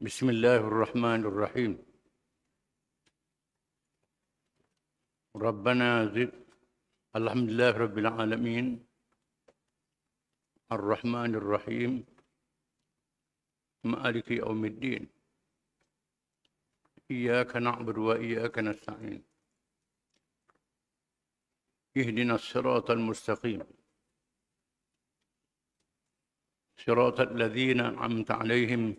بسم الله الرحمن الرحيم ربنا زد الحمد لله رب العالمين الرحمن الرحيم مالك يوم الدين إياك نعبد وإياك نستعين اهدنا الصراط المستقيم صراط الذين أنعمت عليهم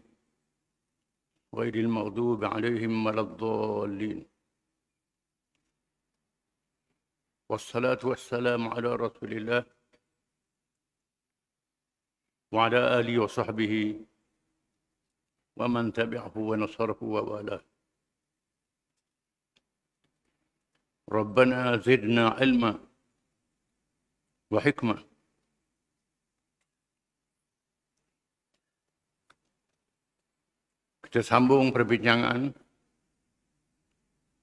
غير المغضوب عليهم ولا الضالين والصلاة والسلام على رسول الله وعلى آله وصحبه ومن تبعه ونصره ووالاه ربنا زدنا علما وحكمة kita sambung perbincangan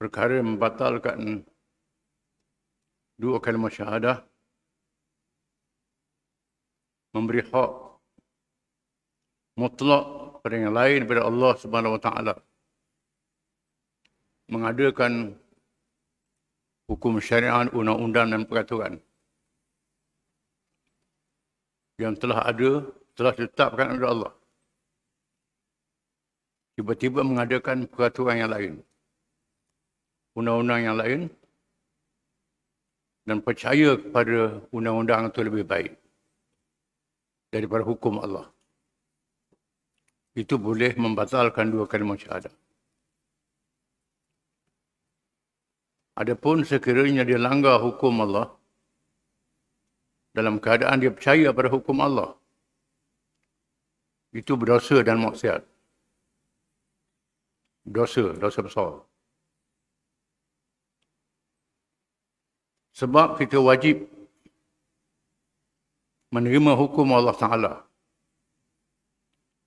perkara membatalkan dua kalimah syahadah memberi hak mutlak kepada yang lain daripada Allah Subhanahu Wa Taala mengadakan hukum syariat undang-undang dan peraturan yang telah ada telah ditetapkan oleh Allah tiba-tiba mengadakan peraturan yang lain. Undang-undang yang lain dan percaya kepada undang-undang itu lebih baik daripada hukum Allah. Itu boleh membatalkan dua kalimah syahadah. Adapun sekiranya dia langgar hukum Allah dalam keadaan dia percaya pada hukum Allah. Itu berdosa dan maksiat dosa, dosa besar. Sebab kita wajib menerima hukum Allah Ta'ala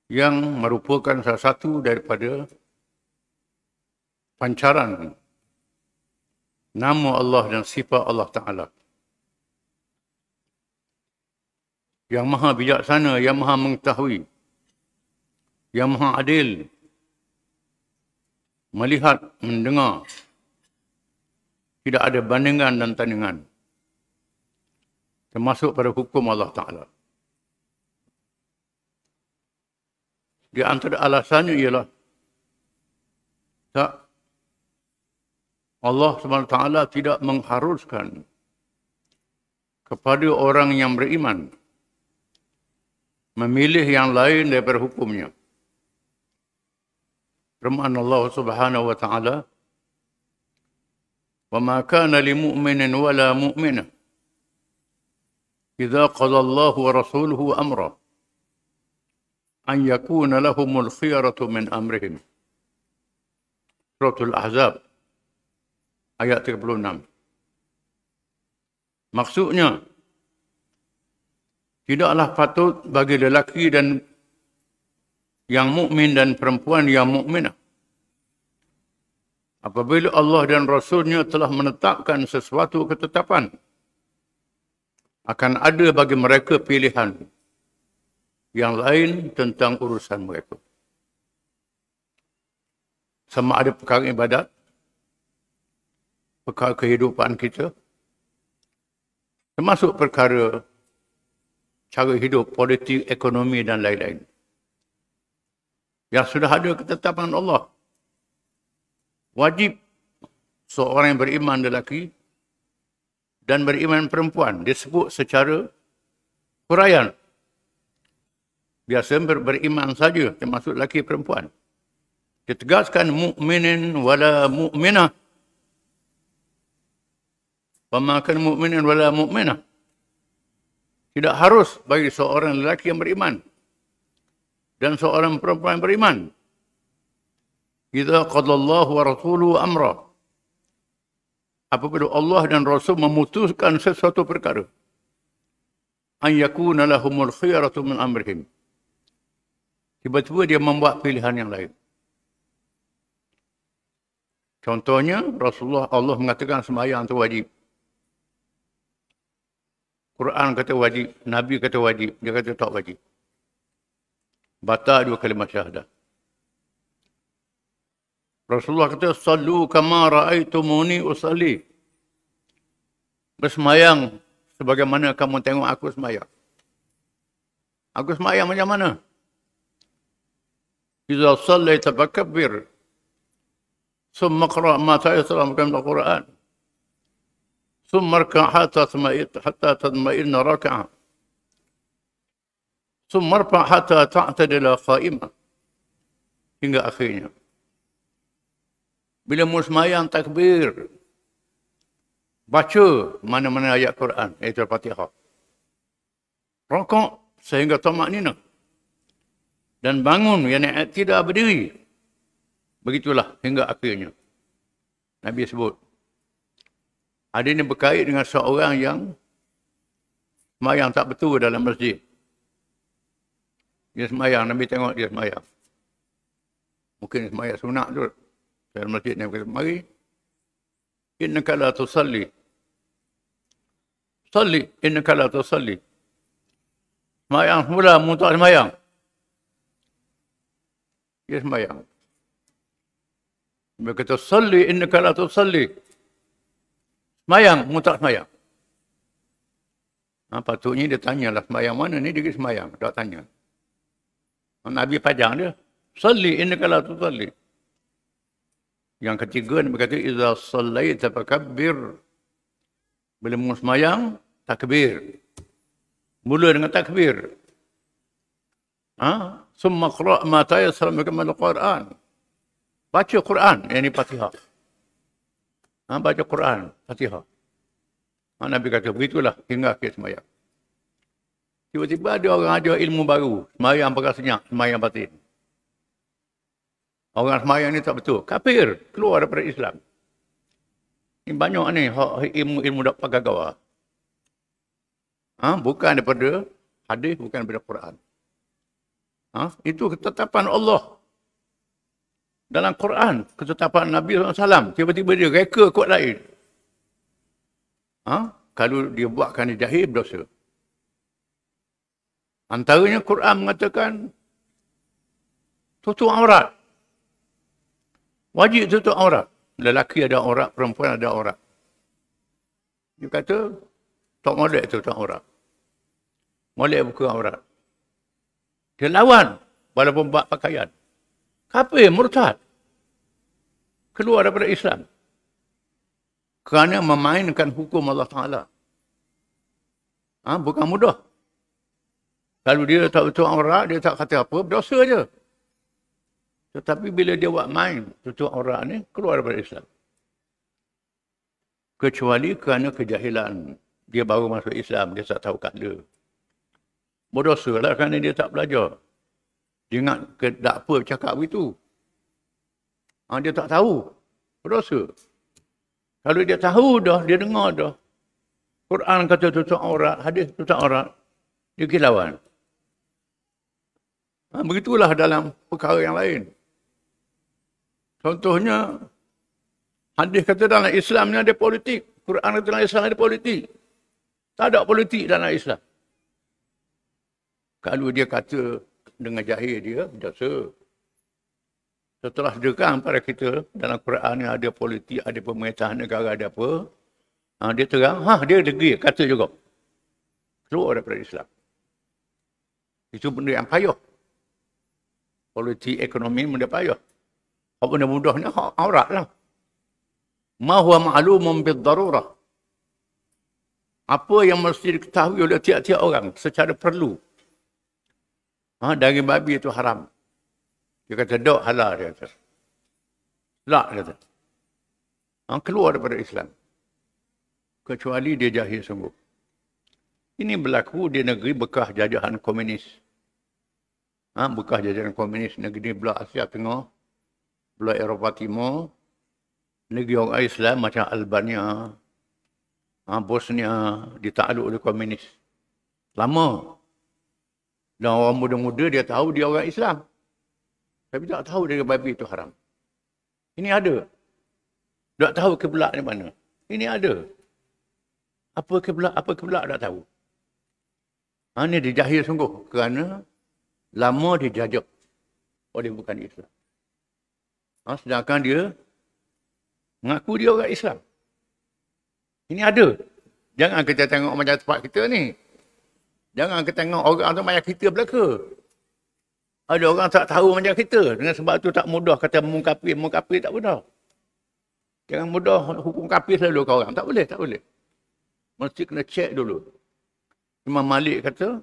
yang merupakan salah satu daripada pancaran nama Allah dan sifat Allah Ta'ala. Yang maha bijaksana, yang maha mengetahui, yang maha adil, melihat, mendengar. Tidak ada bandingan dan tandingan. Termasuk pada hukum Allah Ta'ala. Di antara alasannya ialah tak Allah SWT tidak mengharuskan kepada orang yang beriman memilih yang lain daripada hukumnya firman Allah Subhanahu wa taala wa ma kana lil mu'minin wala mu'mina idza qala Allah wa rasuluhu amra an yakuna lahumul khiyaratu min amrihim al ahzab ayat 36 maksudnya tidaklah patut bagi lelaki dan yang mukmin dan perempuan yang mukminah. Apabila Allah dan Rasulnya telah menetapkan sesuatu ketetapan, akan ada bagi mereka pilihan yang lain tentang urusan mereka. Sama ada perkara ibadat, perkara kehidupan kita, termasuk perkara cara hidup, politik, ekonomi dan lain-lain yang sudah ada ketetapan Allah. Wajib seorang yang beriman lelaki dan beriman perempuan disebut secara perayaan Biasa ber beriman saja termasuk lelaki perempuan. Ditegaskan mukminin wala mu'minah. Pemakan mukminin wala mu'minah. Tidak harus bagi seorang lelaki yang beriman dan seorang perempuan yang beriman. Kita Allah wa rasuluhu amrah. Apabila Allah dan Rasul memutuskan sesuatu perkara. An yakuna lahumul khiyaratu min amrihim. Tiba-tiba dia membuat pilihan yang lain. Contohnya Rasulullah Allah mengatakan sembahyang itu wajib. Quran kata wajib, Nabi kata wajib, dia kata tak wajib batal dua kalimat syahadah. Rasulullah kata, Sallu kama ra'aitumuni usali. Bersemayang sebagaimana kamu tengok aku semayang. Aku semayang macam mana? Bila salli tabakabbir. Summa qara ma ta'ala dalam Al-Quran. Summa raka'a hatta tatma'inna raka'ah. Sumarfa hatta ta'tadila qa'ima. Hingga akhirnya. Bila musmayang takbir, baca mana-mana ayat Quran, itu Al-Fatihah. Rokok sehingga tomak nina. Dan bangun yang tidak berdiri. Begitulah hingga akhirnya. Nabi sebut. Ada ini berkait dengan seorang yang mayang tak betul dalam masjid. Dia semayang. Nabi tengok dia semayang. Mungkin dia semayang sunat tu. Dalam masjid ni berkata, mari. Inna kala tu salli. Salli. Inna kala tu salli. Semayang semula. Muntah semayang. Dia semayang. Dia kata, salli. Inna kala tu salli. Semayang. Muntah semayang. Ha, patutnya dia tanya lah semayang mana ni dia pergi semayang. Tak tanya. Nabi pajang dia. Salli inna kala tu salli. Yang ketiga ni berkata, Iza salli takbir. Bila mengurus mayang, takbir. Mula dengan takbir. Ha? Summa qura' ma ta'ya salam al Qur'an. Baca Qur'an, yang ni patihah. Ha? Baca Qur'an, patiha. Ha? Nabi kata, begitulah hingga akhir semayang. Tiba-tiba ada orang ajar ilmu baru. Semayang pakai senyap, semayang batin. Orang semayang ni tak betul. Kafir, keluar daripada Islam. Ini banyak ni ilmu-ilmu dak pakai gawah. Ha? Bukan daripada hadis, bukan daripada Quran. Ha? Itu ketetapan Allah. Dalam Quran, ketetapan Nabi SAW. Tiba-tiba dia reka kuat lain. Ha? Kalau dia buatkan dia jahil, berdosa. Antaranya Quran mengatakan tutup aurat. Wajib tutup aurat. Lelaki ada aurat, perempuan ada aurat. Dia kata, tak boleh tutup aurat. Boleh buka aurat. Dia lawan walaupun buat pakaian. Kapir, murtad. Keluar daripada Islam. Kerana memainkan hukum Allah Ta'ala. Ha, bukan mudah. Kalau dia tak betul aurat, dia tak kata apa, berdosa je. Tetapi bila dia buat main, tutup aurat ni, keluar daripada Islam. Kecuali kerana kejahilan. Dia baru masuk Islam, dia tak tahu kat dia. Berdosa lah kerana dia tak belajar. Dia ingat ke dakpa cakap begitu. Ha, dia tak tahu. Berdosa. Kalau dia tahu dah, dia dengar dah. Quran kata tutup aurat, hadis tutup aurat. Dia kira lawan. Ha, begitulah dalam perkara yang lain. Contohnya, hadis kata dalam Islam ni ada politik. Quran kata dalam Islam ada politik. Tak ada politik dalam Islam. Kalau dia kata dengan jahil dia, berjasa. Setelah dekat pada kita, dalam Quran ni ada politik, ada pemerintahan negara, ada apa. Ha, dia terang, ha, dia degil, kata juga. Keluar daripada Islam. Itu benda yang payah politik ekonomi benda payah. Apa benda mudahnya hak aurat lah. Ma huwa ma'lumun bid darurah. Apa yang mesti diketahui oleh tiap-tiap orang secara perlu. Ha, daging babi itu haram. Dia kata, dok halal dia kata. Lak dia kata. Ha, keluar daripada Islam. Kecuali dia jahil sungguh. Ini berlaku di negeri bekah jajahan komunis ha, bekas jajahan komunis negeri belah Asia Tengah, belah Eropah Timur, negeri orang Islam macam Albania, ha, Bosnia, ditakluk oleh komunis. Lama. Dan orang muda-muda dia tahu dia orang Islam. Tapi tak tahu dia babi itu haram. Ini ada. Tak tahu kebelak ni mana. Ini ada. Apa kebelak, apa kebelak tak tahu. Ha, ini dia jahil sungguh. Kerana lama dijajak oleh bukan Islam. Ha, sedangkan dia mengaku dia orang Islam. Ini ada. Jangan kita tengok macam tempat kita ni. Jangan kita tengok orang tu macam kita belaka. Ada orang tak tahu macam kita. Dengan sebab tu tak mudah kata mengkapir, mengkapir tak mudah. Jangan mudah hukum kapir selalu ke orang. Tak boleh, tak boleh. Mesti kena cek dulu. Imam Malik kata,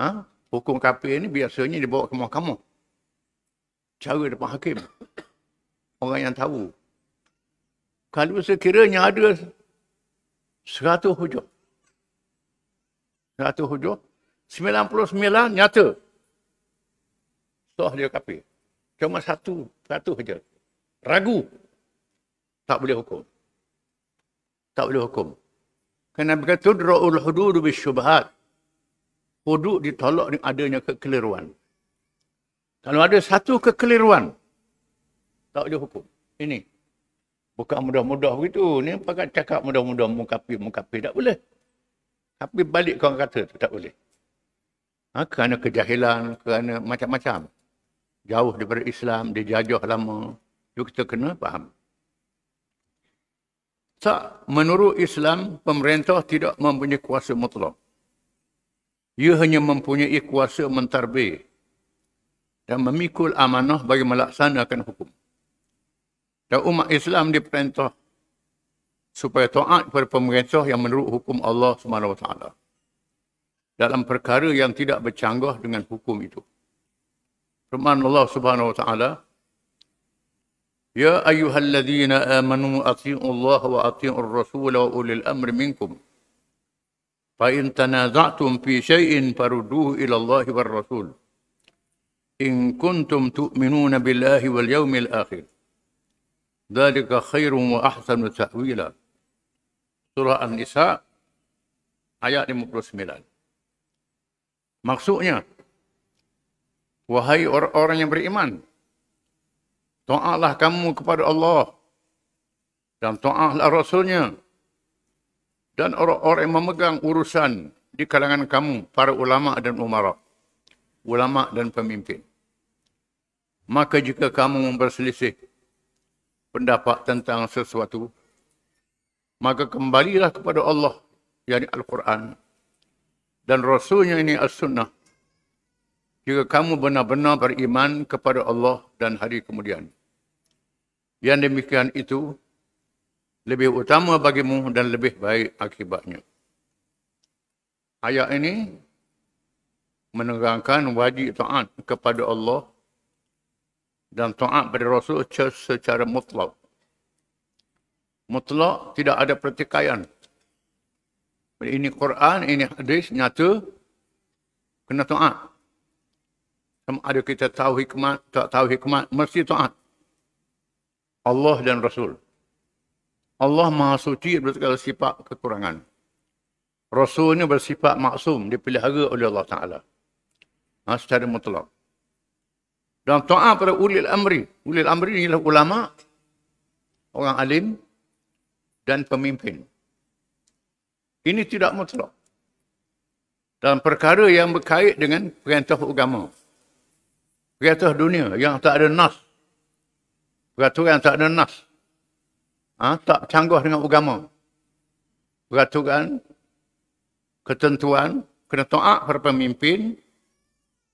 ha? Hukum kafir ni biasanya dibawa ke mahkamah. Cara depan hakim. Orang yang tahu. Kalau sekiranya ada seratus hujah. Seratus hujah. Sembilan puluh sembilan nyata. Soh dia kafir. Cuma satu, satu saja. Ragu. Tak boleh hukum. Tak boleh hukum. Kerana berkata, Dura'ul hududu bisyubahat. Puduk ditolak dengan adanya kekeliruan. Kalau ada satu kekeliruan, tak ada hukum. Ini. Bukan mudah-mudah begitu. Ini pakat cakap mudah-mudah mengkapi-mengkapi. Tak boleh. Tapi balik kau kata tu tak boleh. Ha, kerana kejahilan, kerana macam-macam. Jauh daripada Islam, dia jajah lama. Itu kita kena faham. Tak, menurut Islam, pemerintah tidak mempunyai kuasa mutlak. Ia hanya mempunyai kuasa mentarbi dan memikul amanah bagi melaksanakan hukum. Dan umat Islam diperintah supaya taat kepada pemerintah yang menurut hukum Allah SWT dalam perkara yang tidak bercanggah dengan hukum itu. Firman Allah Subhanahu wa taala Ya ayyuhalladzina amanu atti'u Allah wa atti'ur rasul wa ulil amri minkum fa in tanaza'tum fi shay'in farudduhu ila Allah wa Rasul in kuntum tu'minuna billahi wal yawmil akhir dhalika khairun wa ahsanu ta'wila surah an-nisa ayat 59 maksudnya wahai orang-orang yang beriman Ta'alah kamu kepada Allah dan ta'alah Rasulnya dan orang-orang yang memegang urusan di kalangan kamu, para ulama dan umara, ulama dan pemimpin. Maka jika kamu memperselisih pendapat tentang sesuatu, maka kembalilah kepada Allah, yang Al-Quran dan Rasulnya ini As-Sunnah. Jika kamu benar-benar beriman kepada Allah dan hari kemudian. Yang demikian itu lebih utama bagimu dan lebih baik akibatnya. Ayat ini menerangkan wajib taat kepada Allah dan taat pada Rasul secara mutlak. Mutlak tidak ada pertikaian. Ini Quran, ini hadis nyata kena taat. Sama ada kita tahu hikmat, tak tahu hikmat, mesti taat. Allah dan Rasul. Allah Maha Suci berkata sifat kekurangan. ini bersifat maksum, dipelihara oleh Allah Ta'ala. Ha, secara mutlak. Dan ta'a pada ulil amri. Ulil amri ialah ulama, orang alim dan pemimpin. Ini tidak mutlak. Dalam perkara yang berkait dengan perintah agama. Perintah dunia yang tak ada nas. Peraturan yang tak ada nas ha, tak canggah dengan agama. Peraturan, ketentuan, kena taat pada pemimpin,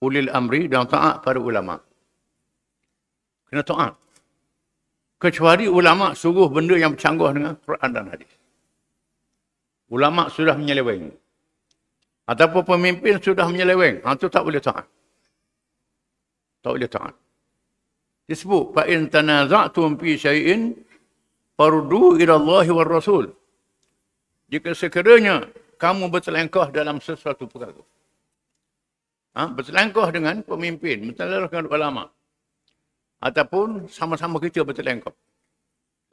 ulil amri dan taat pada ulama. Kena taat. Kecuali ulama suruh benda yang bercanggah dengan Quran dan hadis. Ulama sudah menyeleweng. Ataupun pemimpin sudah menyeleweng. Itu ah, tak boleh taat. Tak boleh taat. Disebut, fa'in تَنَازَعْتُمْ فِي شَيْءٍ Pardu ila Allah wa Rasul. Jika sekiranya kamu bertelengkah dalam sesuatu perkara. Ha? Bertelengkah dengan pemimpin. Bertelengkah dengan ulama. Ataupun sama-sama kita bertelengkah.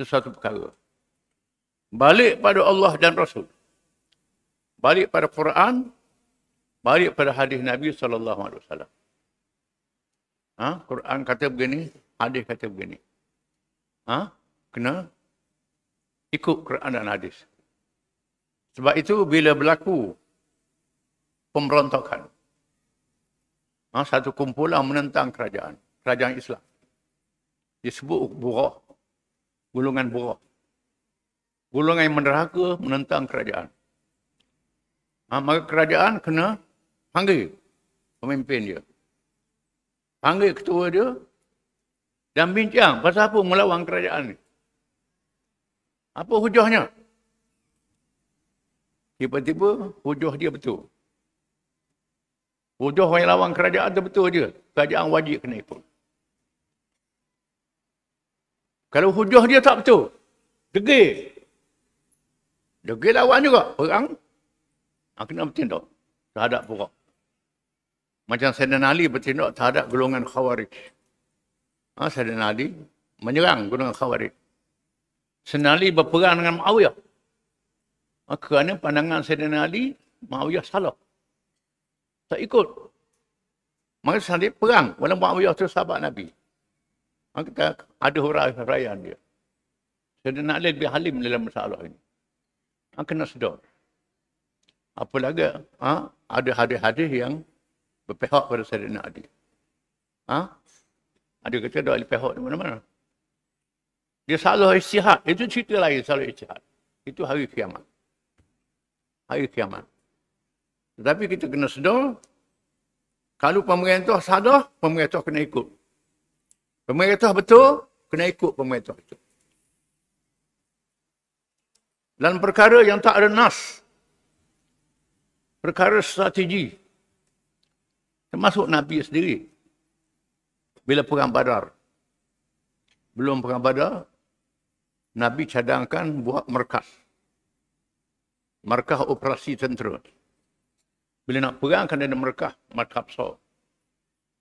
Sesuatu perkara. Balik pada Allah dan Rasul. Balik pada Quran. Balik pada hadis Nabi SAW. Ha? Quran kata begini. Hadis kata begini. Ha? Kena ikut Quran dan hadis. Sebab itu bila berlaku pemberontakan, ha, satu kumpulan menentang kerajaan, kerajaan Islam. Disebut buruh, gulungan buruh. Gulungan yang menderhaka menentang kerajaan. Ha, maka kerajaan kena panggil pemimpin dia. Panggil ketua dia dan bincang pasal apa melawan kerajaan ni. Apa hujahnya? Tiba-tiba hujah dia betul. Hujah orang yang lawan kerajaan tu betul je. Kerajaan wajib kena ikut. Kalau hujah dia tak betul, degi, degi lawan juga orang. Aku kena bertindak terhadap purak. Macam Sayyidina Ali bertindak terhadap golongan khawarij. Ha, Sayyidina Ali menyerang golongan khawarij. Senali berperang dengan Muawiyah. Kerana pandangan Sayyidina Ali, Muawiyah salah. Tak ikut. Maka Senali perang. Walau Muawiyah itu sahabat Nabi. Maka kita ada huraian dia. Sayyidina Ali lebih halim dalam masalah ini. Ha, kena sedar. Apalagi ha, ada hadis-hadis yang berpihak pada Sayyidina Ali. Ha? Ada kata ada pihak di mana-mana. Dia salah istihad. Itu cerita lain salah istihad. Itu hari kiamat. Hari kiamat. Tetapi kita kena sedar, kalau pemerintah sadar, pemerintah kena ikut. Pemerintah betul, kena ikut pemerintah betul. Dan perkara yang tak ada nas, perkara strategi, termasuk Nabi sendiri, bila perang badar, belum perang badar, Nabi cadangkan buat markah. Markah operasi tentera. Bila nak perang kan ada markah, markah besar.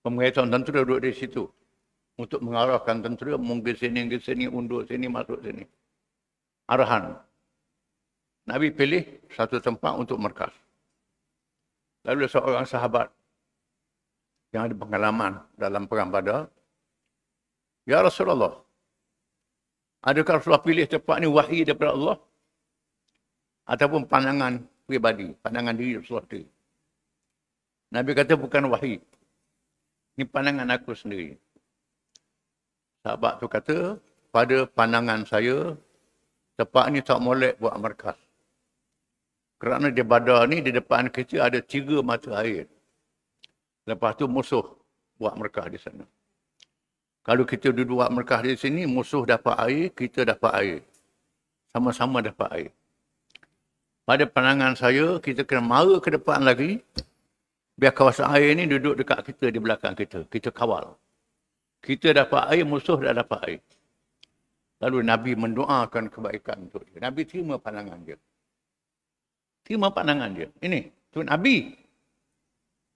Pemerintahan tentera duduk di situ. Untuk mengarahkan tentera, mungkin sini, mungkin sini, undur sini, masuk sini. Arahan. Nabi pilih satu tempat untuk markah. Lalu seorang sahabat yang ada pengalaman dalam perang badar. Ya Rasulullah, Adakah Rasulullah pilih tempat ni wahyu daripada Allah? Ataupun pandangan pribadi, pandangan diri Rasulullah tu. Nabi kata bukan wahyu. Ini pandangan aku sendiri. Sahabat tu kata, pada pandangan saya, tempat ni tak molek buat markas. Kerana di badar ni, di depan kita ada tiga mata air. Lepas tu musuh buat markas di sana. Kalau kita duduk Mekah di sini, musuh dapat air, kita dapat air. Sama-sama dapat air. Pada pandangan saya, kita kena marah ke depan lagi. Biar kawasan air ini duduk dekat kita, di belakang kita. Kita kawal. Kita dapat air, musuh dah dapat air. Lalu Nabi mendoakan kebaikan untuk dia. Nabi terima pandangan dia. Terima pandangan dia. Ini, tu Nabi.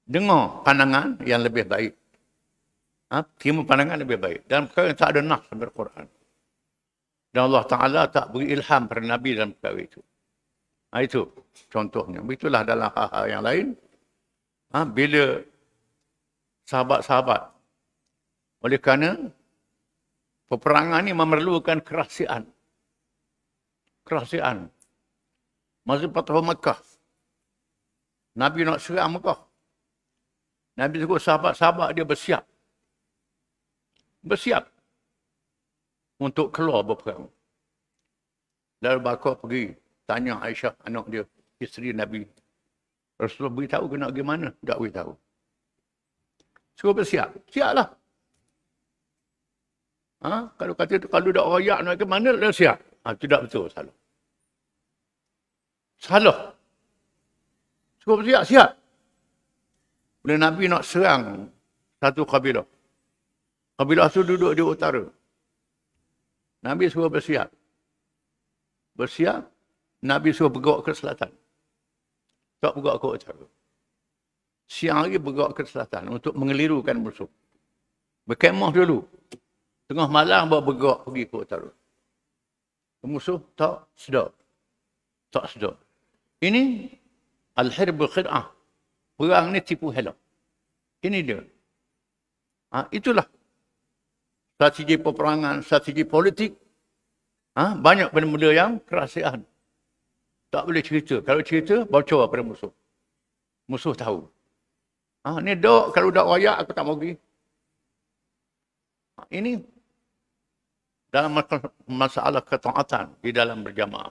Dengar pandangan yang lebih baik ha? terima pandangan lebih baik. Dalam perkara yang tak ada nas dalam Al-Quran. Dan Allah Ta'ala tak beri ilham pada Nabi dalam perkara itu. Ha, itu contohnya. Begitulah dalam hal-hal yang lain. Ha, bila sahabat-sahabat. Oleh kerana peperangan ini memerlukan kerahsiaan. Kerahsiaan. Masa patuh Mekah. Nabi nak serang Mekah. Nabi suruh sahabat-sahabat dia bersiap bersiap untuk keluar berperang. Lalu Bakar pergi tanya Aisyah anak dia, isteri Nabi. Rasulullah beritahu kena nak pergi mana? Tak beritahu. Suruh bersiap. Siaplah. Ha? Kalau kata itu, kalau dah rakyat nak ke mana, dah siap. Ha, tidak betul, salah. Salah. Suruh bersiap, siap. Bila Nabi nak serang satu kabilah, Kabilah tu duduk di utara. Nabi suruh bersiap. Bersiap, Nabi suruh bergerak ke selatan. Tak bergerak ke utara. Siang lagi bergerak ke selatan untuk mengelirukan musuh. Berkemah dulu. Tengah malam baru bergerak pergi ke utara. Musuh tak sedap. Tak sedap. Ini Al-Hirbu Khid'ah. Perang ni tipu helak. Ini dia. Ha, itulah strategi peperangan, strategi politik. Ha? Banyak benda-benda yang kerahsiaan. Tak boleh cerita. Kalau cerita, bocor pada musuh. Musuh tahu. Ha? Ni dok, kalau dok wayak, aku tak mau pergi. Ha, ini dalam masalah ketaatan di dalam berjamaah.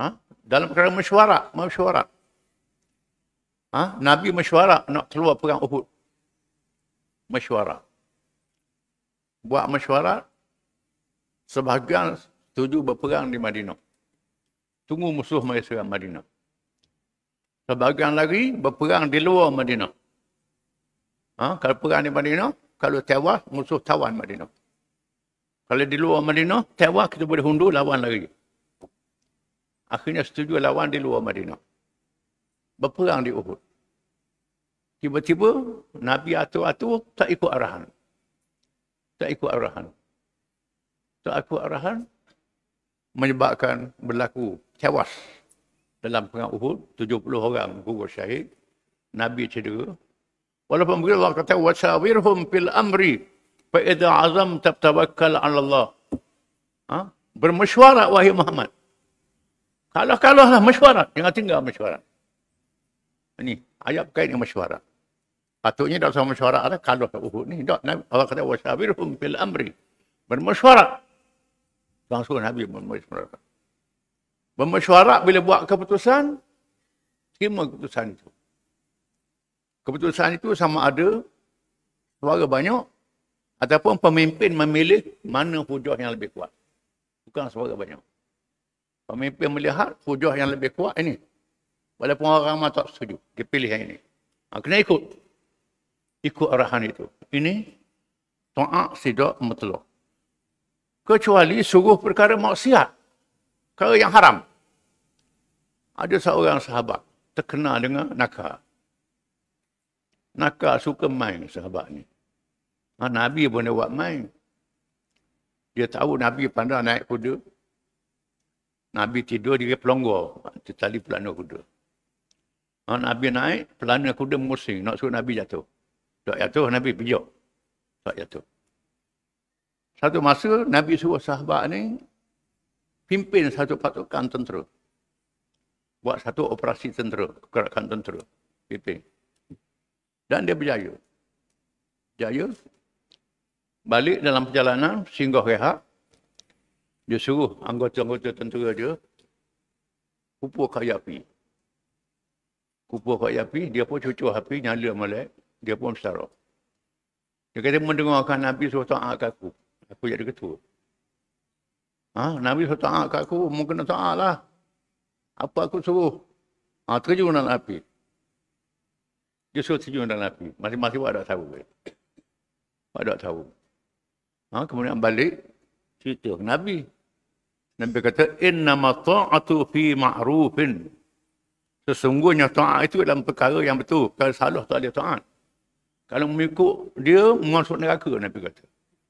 Ha? Dalam kerana mesyuarat, mesyuarat. Ha? Nabi mesyuarat nak keluar perang Uhud. Mesyuarat buat mesyuarat sebahagian tujuh berperang di Madinah. Tunggu musuh mari serang Madinah. Sebahagian lagi berperang di luar Madinah. Ha? kalau perang di Madinah, kalau tewas musuh tawan Madinah. Kalau di luar Madinah, tewas kita boleh hundur lawan lagi. Akhirnya setuju lawan di luar Madinah. Berperang di Uhud. Tiba-tiba Nabi atur-atur tak ikut arahan tak ikut arahan. Tak ikut arahan menyebabkan berlaku tewas dalam perang Uhud, 70 orang gugur syahid, Nabi cedera. Walaupun begitu Allah kata, وَسَوِرْهُمْ فِي الْأَمْرِ فَإِذَا عَظَمْ تَبْتَوَكَّلْ عَلَى Allah. ha? Bermesyuarat, wahai Muhammad. Kalah-kalahlah mesyuarat. Jangan tinggal mesyuarat. Ini ayat berkait dengan mesyuarat. Patutnya dah sama mesyuarat ada lah. Kalau ke Uhud ni. Dah, Nabi, Allah kata, وَشَابِرْهُمْ fil amri Bermesyuarat. Langsung Nabi bermesyuarat. Bermesyuarat bila buat keputusan, terima keputusan itu. Keputusan itu sama ada suara banyak ataupun pemimpin memilih mana hujah yang lebih kuat. Bukan suara banyak. Pemimpin melihat hujah yang lebih kuat ini. Walaupun orang ramai tak setuju. Dia pilih yang ini. Ha, kena ikut ikut arahan itu. Ini taat tidak mutlak. Kecuali suruh perkara maksiat. Perkara yang haram. Ada seorang sahabat terkena dengan nakal. Nakal suka main sahabat ni. Ha, Nabi boleh buat main. Dia tahu Nabi pandai naik kuda. Nabi tidur dia pelonggar. Dia tali pelana kuda. Ha, Nabi naik, pelana kuda musing. Nak suruh Nabi jatuh. Tak jatuh Nabi pijak. Tak jatuh. Satu masa Nabi suruh sahabat ni pimpin satu pasukan tentera. Buat satu operasi tentera, gerakan tentera. Pimpin. Dan dia berjaya. Berjaya. Balik dalam perjalanan, singgah rehat. Dia suruh anggota-anggota tentera dia kupur kayu api. Kupur kayu api, dia pun cucu api, nyala melek dia pun bersara. Dia kata mendengarkan Nabi suruh ta'at kat aku. Aku jadi ketua. Ha? Nabi suruh ta'at kat aku, mungkin ta'at lah. Apa aku suruh? Ha, terjun dalam api. Dia suruh terjun dalam api. Masih-masih buat tak tahu. Buat tak tahu. Ha? Kemudian balik, cerita ke Nabi. Nabi kata, Innama ta'atu fi ma'rufin. Sesungguhnya ta'at itu dalam perkara yang betul. Kalau salah tak ada ta'at. Kalau mengikut dia, masuk neraka, Nabi kata.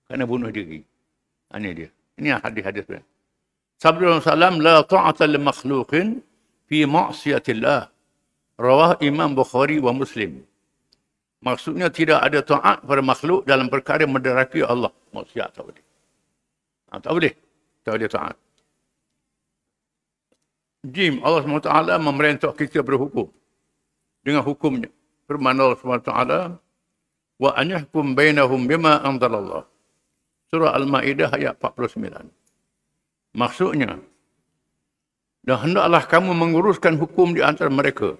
Kerana bunuh diri. Ini ah, dia. Ini hadis-hadis. Sabri Rasulullah SAW, La ta'ata li makhlukin fi ma'asiatillah. Rawah Imam Bukhari wa Muslim. Maksudnya tidak ada taat pada makhluk dalam perkara menderaki Allah. Maksiat tak boleh. Ah, tak boleh. Tak boleh taat. Jim, Allah SWT memerintah kita berhukum. Dengan hukumnya. Firman Allah SWT, wa an yahkum bainahum bima anzalallah. Surah Al-Maidah ayat 49. Maksudnya dan hendaklah kamu menguruskan hukum di antara mereka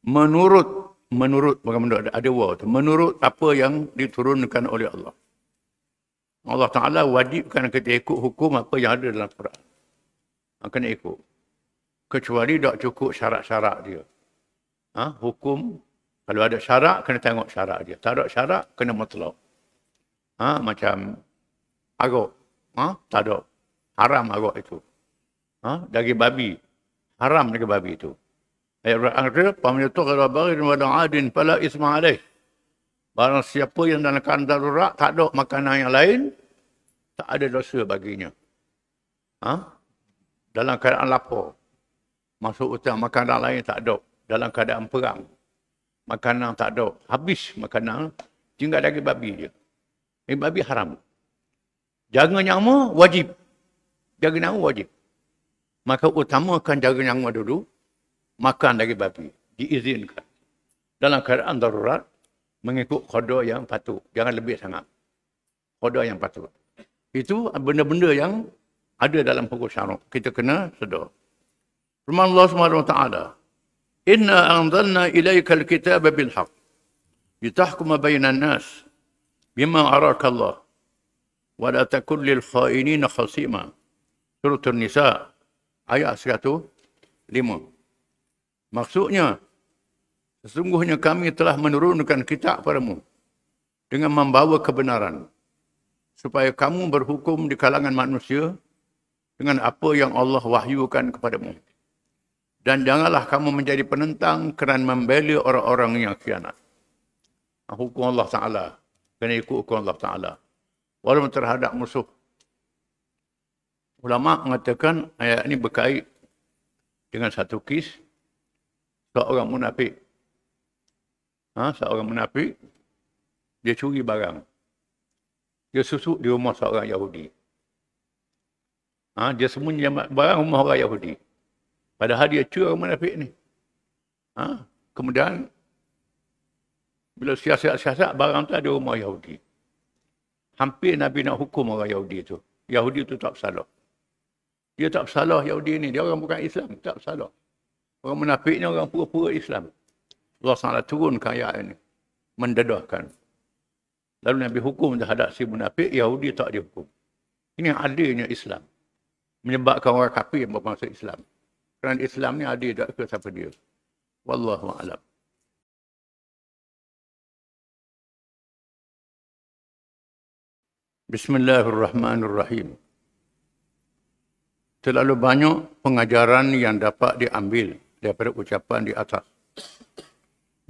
menurut menurut bagaimana ada wow menurut apa yang diturunkan oleh Allah. Allah Taala wajibkan kita ikut hukum apa yang ada dalam Quran. Ha, kena ikut. Kecuali tak cukup syarat-syarat dia. Ha? Hukum kalau ada syarak, kena tengok syarak dia. Tak ada syarak, kena mutlak. Ha, macam agok. Ha, tak ada. Haram agok itu. Ha, daging babi. Haram daging babi itu. Ayat berakhir, Pemilu kalau bagi dan wadah adin, pala isma alaih. Barang siapa yang dalam keadaan darurat, tak ada makanan yang lain, tak ada dosa baginya. Ha? Dalam keadaan lapar, masuk utang makanan lain tak ada. Dalam keadaan perang, makanan tak ada. Habis makanan, tinggal lagi babi je. Eh, daging babi haram. Jaga nyawa wajib. Jaga nyawa wajib. Maka utamakan jaga nyawa dulu, makan daging babi. Diizinkan. Dalam keadaan darurat, mengikut khoda yang patut. Jangan lebih sangat. Khoda yang patut. Itu benda-benda yang ada dalam pokok syarak. Kita kena sedar. rumah Allah SWT. Inna anzalna ilayka al-kitaba bil haqq litahkuma bainan nas bima araka Allah wa la takul lil khainina khasima surah an-nisa ayat 105 maksudnya sesungguhnya kami telah menurunkan kitab kepadamu dengan membawa kebenaran supaya kamu berhukum di kalangan manusia dengan apa yang Allah wahyukan kepadamu dan janganlah kamu menjadi penentang kerana membeli orang-orang yang khianat. Ah, hukum Allah Ta'ala. Kena ikut hukum Allah Ta'ala. Walaupun terhadap musuh. Ulama mengatakan ayat ini berkait dengan satu kis. Seorang munafik. Ha, seorang munafik. Dia curi barang. Dia susuk di rumah seorang Yahudi. Ha, dia sembunyi barang rumah orang Yahudi. Padahal dia cuai orang munafik ni. Ha? Kemudian, bila siasat-siasat, barang tu ada rumah Yahudi. Hampir Nabi nak hukum orang Yahudi tu. Yahudi tu tak salah. Dia tak salah Yahudi ni. Dia orang bukan Islam, tak salah. Orang munafik ni orang pura-pura Islam. Allah SWT turunkan ayat ini. Mendedahkan. Lalu Nabi hukum terhadap si munafik, Yahudi tak dihukum. Ini adilnya Islam. Menyebabkan orang kafir bermaksud Islam kerana Islam ni ada juga ke siapa dia. Wallahu a'lam. Bismillahirrahmanirrahim. Terlalu banyak pengajaran yang dapat diambil daripada ucapan di atas.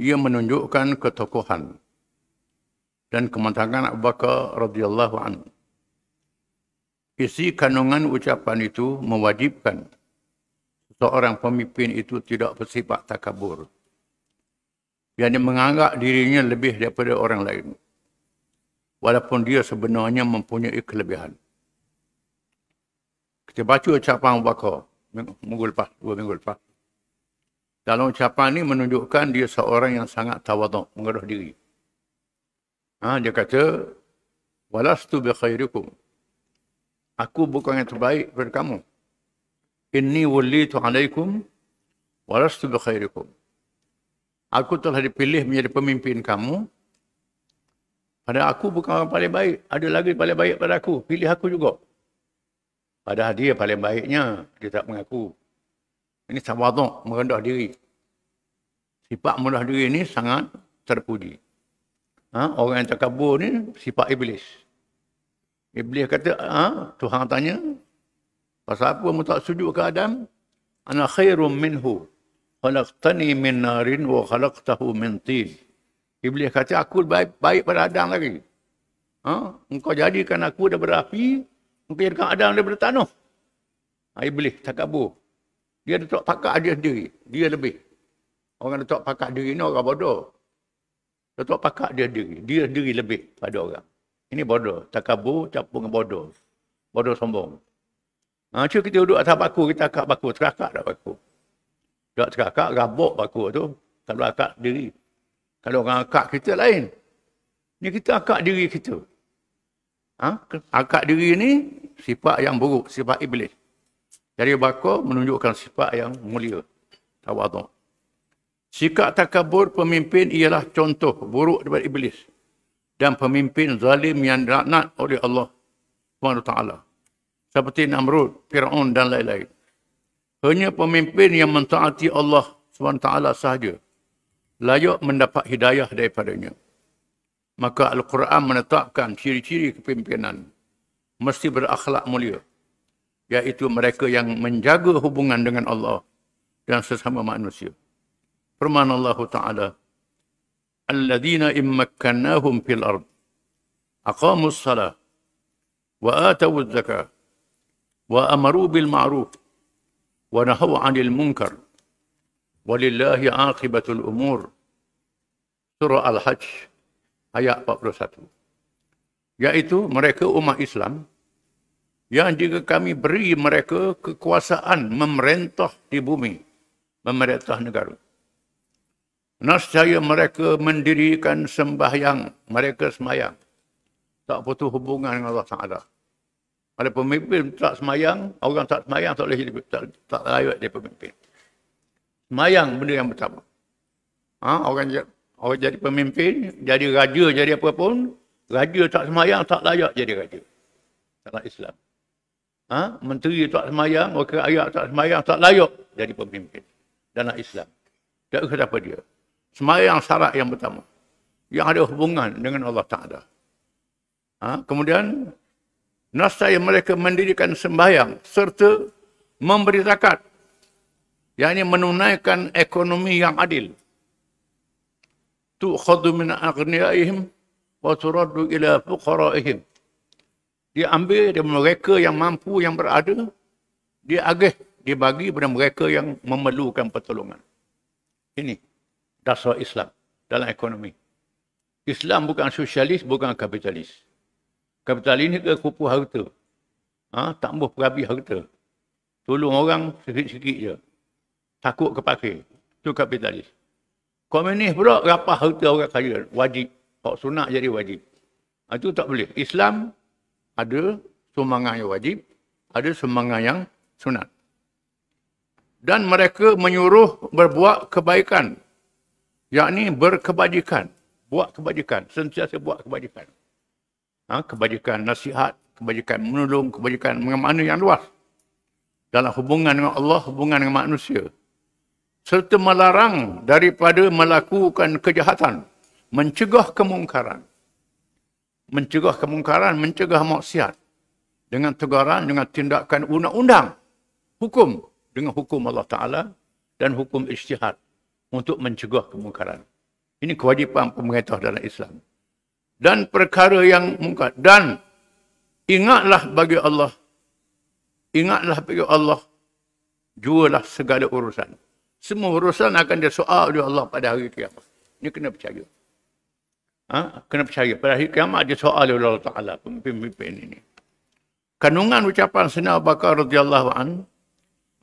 Ia menunjukkan ketokohan dan kematangan Abu Bakar radhiyallahu anhu. Isi kandungan ucapan itu mewajibkan seorang pemimpin itu tidak bersifat takabur. Dia menganggap dirinya lebih daripada orang lain. Walaupun dia sebenarnya mempunyai kelebihan. Kita baca ucapan Abu Minggu lepas, dua minggu lepas. Dalam ucapan ini menunjukkan dia seorang yang sangat tawaduk, mengeruh diri. Ha, dia kata, Walastu bi khairikum. Aku bukan yang terbaik daripada kamu. Inni wali ఎన్ని ఒల్లీతు అనైకుం వరస్తు బైరుకుం Aku telah dipilih menjadi pemimpin kamu. Pada aku bukan orang paling baik. Ada lagi paling baik pada aku. Pilih aku juga. Padahal dia paling baiknya. Dia tak mengaku. Ini sabadok. Merendah diri. Sifat merendah diri ini sangat terpuji. Ha? Orang yang terkabur ini sifat iblis. Iblis kata, ha? Tuhan tanya, Pasal apa kamu tak sujud ke Adam? Ana khairum minhu. Khalaqtani min narin wa khalaqtahu min tin. Iblis kata, aku baik, baik pada Adam lagi. Ha? Engkau jadikan aku daripada api, engkau jadikan Adam daripada tanah. Ha, Iblis, takabur. Dia ada tak pakat dia sendiri. Dia lebih. Orang ada tak pakat diri ni orang bodoh. Dia tak pakat dia sendiri. Dia sendiri lebih pada orang. Ini bodoh. Takabur, capung bodoh. Bodoh sombong. Ha, cuma kita duduk atas baku, kita akak baku, terakak dah baku. Tak terakak, rabok baku tu. Tak berakak diri. Kalau orang akak kita lain. Ni kita akak diri kita. Ha? Akak diri ni sifat yang buruk, sifat iblis. dari baku menunjukkan sifat yang mulia. Tawadok. Sikap takabur pemimpin ialah contoh buruk daripada iblis. Dan pemimpin zalim yang dilaknat oleh Allah SWT seperti Namrud, Fir'aun dan lain-lain. Hanya pemimpin yang mentaati Allah SWT sahaja layak mendapat hidayah daripadanya. Maka Al-Quran menetapkan ciri-ciri kepimpinan mesti berakhlak mulia. Iaitu mereka yang menjaga hubungan dengan Allah dan sesama manusia. Firman Allah Ta'ala, Al-ladhina immakkannahum fil ard, aqamu salah, wa atawu zakah, Wa وأمروا بالمعروف ونهوا عن المنكر ولله عاقبة surah al-hajj ayat 41 yaitu mereka umat Islam yang jika kami beri mereka kekuasaan memerintah di bumi, memerintah negara. Nasjaya mereka mendirikan sembahyang, mereka semayang. Tak putus hubungan dengan Allah Ta'ala. Ada pemimpin tak semayang, orang tak semayang tak boleh jadi tak, tak layak dia pemimpin. Semayang benda yang pertama. Ha, orang, orang jadi pemimpin, jadi raja, jadi apa pun, raja tak semayang tak layak jadi raja. Dalam Islam. Ha? Menteri tak semayang, wakil ayat tak semayang, tak layak jadi pemimpin. Dalam Islam. Tak kata apa dia. Semayang syarat yang pertama. Yang ada hubungan dengan Allah Ta'ala. Ha? Kemudian, nasaya mereka mendirikan sembahyang serta memberi zakat yakni menunaikan ekonomi yang adil tu'khadhu min aghniyaihim wa turaddu ila fuqaraihim diambil dari mereka yang mampu yang berada dia agih dibagi kepada mereka yang memerlukan pertolongan ini dasar Islam dalam ekonomi Islam bukan sosialis bukan kapitalis Kapital ini ke kupu harta? Ha? Tambah perabi harta. Tolong orang sikit-sikit je. Takut kepake. Itu kapitalis. Komunis pula rapah harta orang kaya. Wajib. Tak sunat jadi wajib. Itu ha, tak boleh. Islam ada sumangan yang wajib. Ada sumangan yang sunat. Dan mereka menyuruh berbuat kebaikan. Yang ini berkebajikan. Buat kebajikan. Sentiasa buat kebajikan. Ha, kebajikan nasihat, kebajikan menolong, kebajikan mengamanu yang luas dalam hubungan dengan Allah, hubungan dengan manusia. Serta melarang daripada melakukan kejahatan, mencegah kemungkaran. Mencegah kemungkaran, mencegah maksiat dengan tegaran, dengan tindakan undang-undang. Hukum dengan hukum Allah Ta'ala dan hukum istihad untuk mencegah kemungkaran. Ini kewajipan pemerintah dalam Islam dan perkara yang muka dan ingatlah bagi Allah ingatlah bagi Allah jualah segala urusan semua urusan akan dia soal oleh Allah pada hari kiamat ini kena percaya ha? kena percaya pada hari kiamat dia soal oleh Allah Ta'ala pemimpin-pemimpin ini kandungan ucapan Sina Bakar radhiyallahu an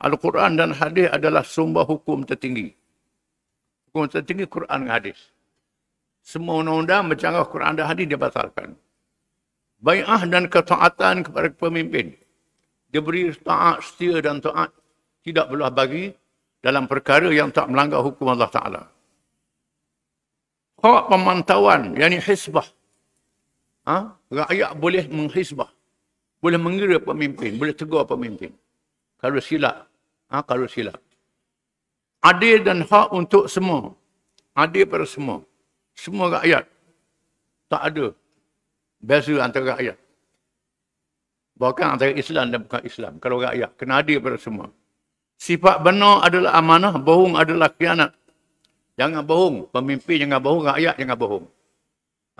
Al-Quran dan hadis adalah sumber hukum tertinggi hukum tertinggi Quran dan hadis semua undang-undang mencanggah Quran dan hadis dibatalkan. Bai'ah dan ketaatan kepada pemimpin. Dia beri taat, setia dan taat. Tidak boleh bagi dalam perkara yang tak melanggar hukum Allah Ta'ala. Hak pemantauan, yakni hisbah. Ha? Rakyat boleh menghisbah. Boleh mengira pemimpin, boleh tegur pemimpin. Kalau silap. Ha? Kalau silap. Adil dan hak untuk semua. Adil pada semua semua rakyat. Tak ada beza antara rakyat. Bahkan antara Islam dan bukan Islam. Kalau rakyat, kena adil pada semua. Sifat benar adalah amanah, bohong adalah kianat. Jangan bohong. Pemimpin jangan bohong, rakyat jangan bohong.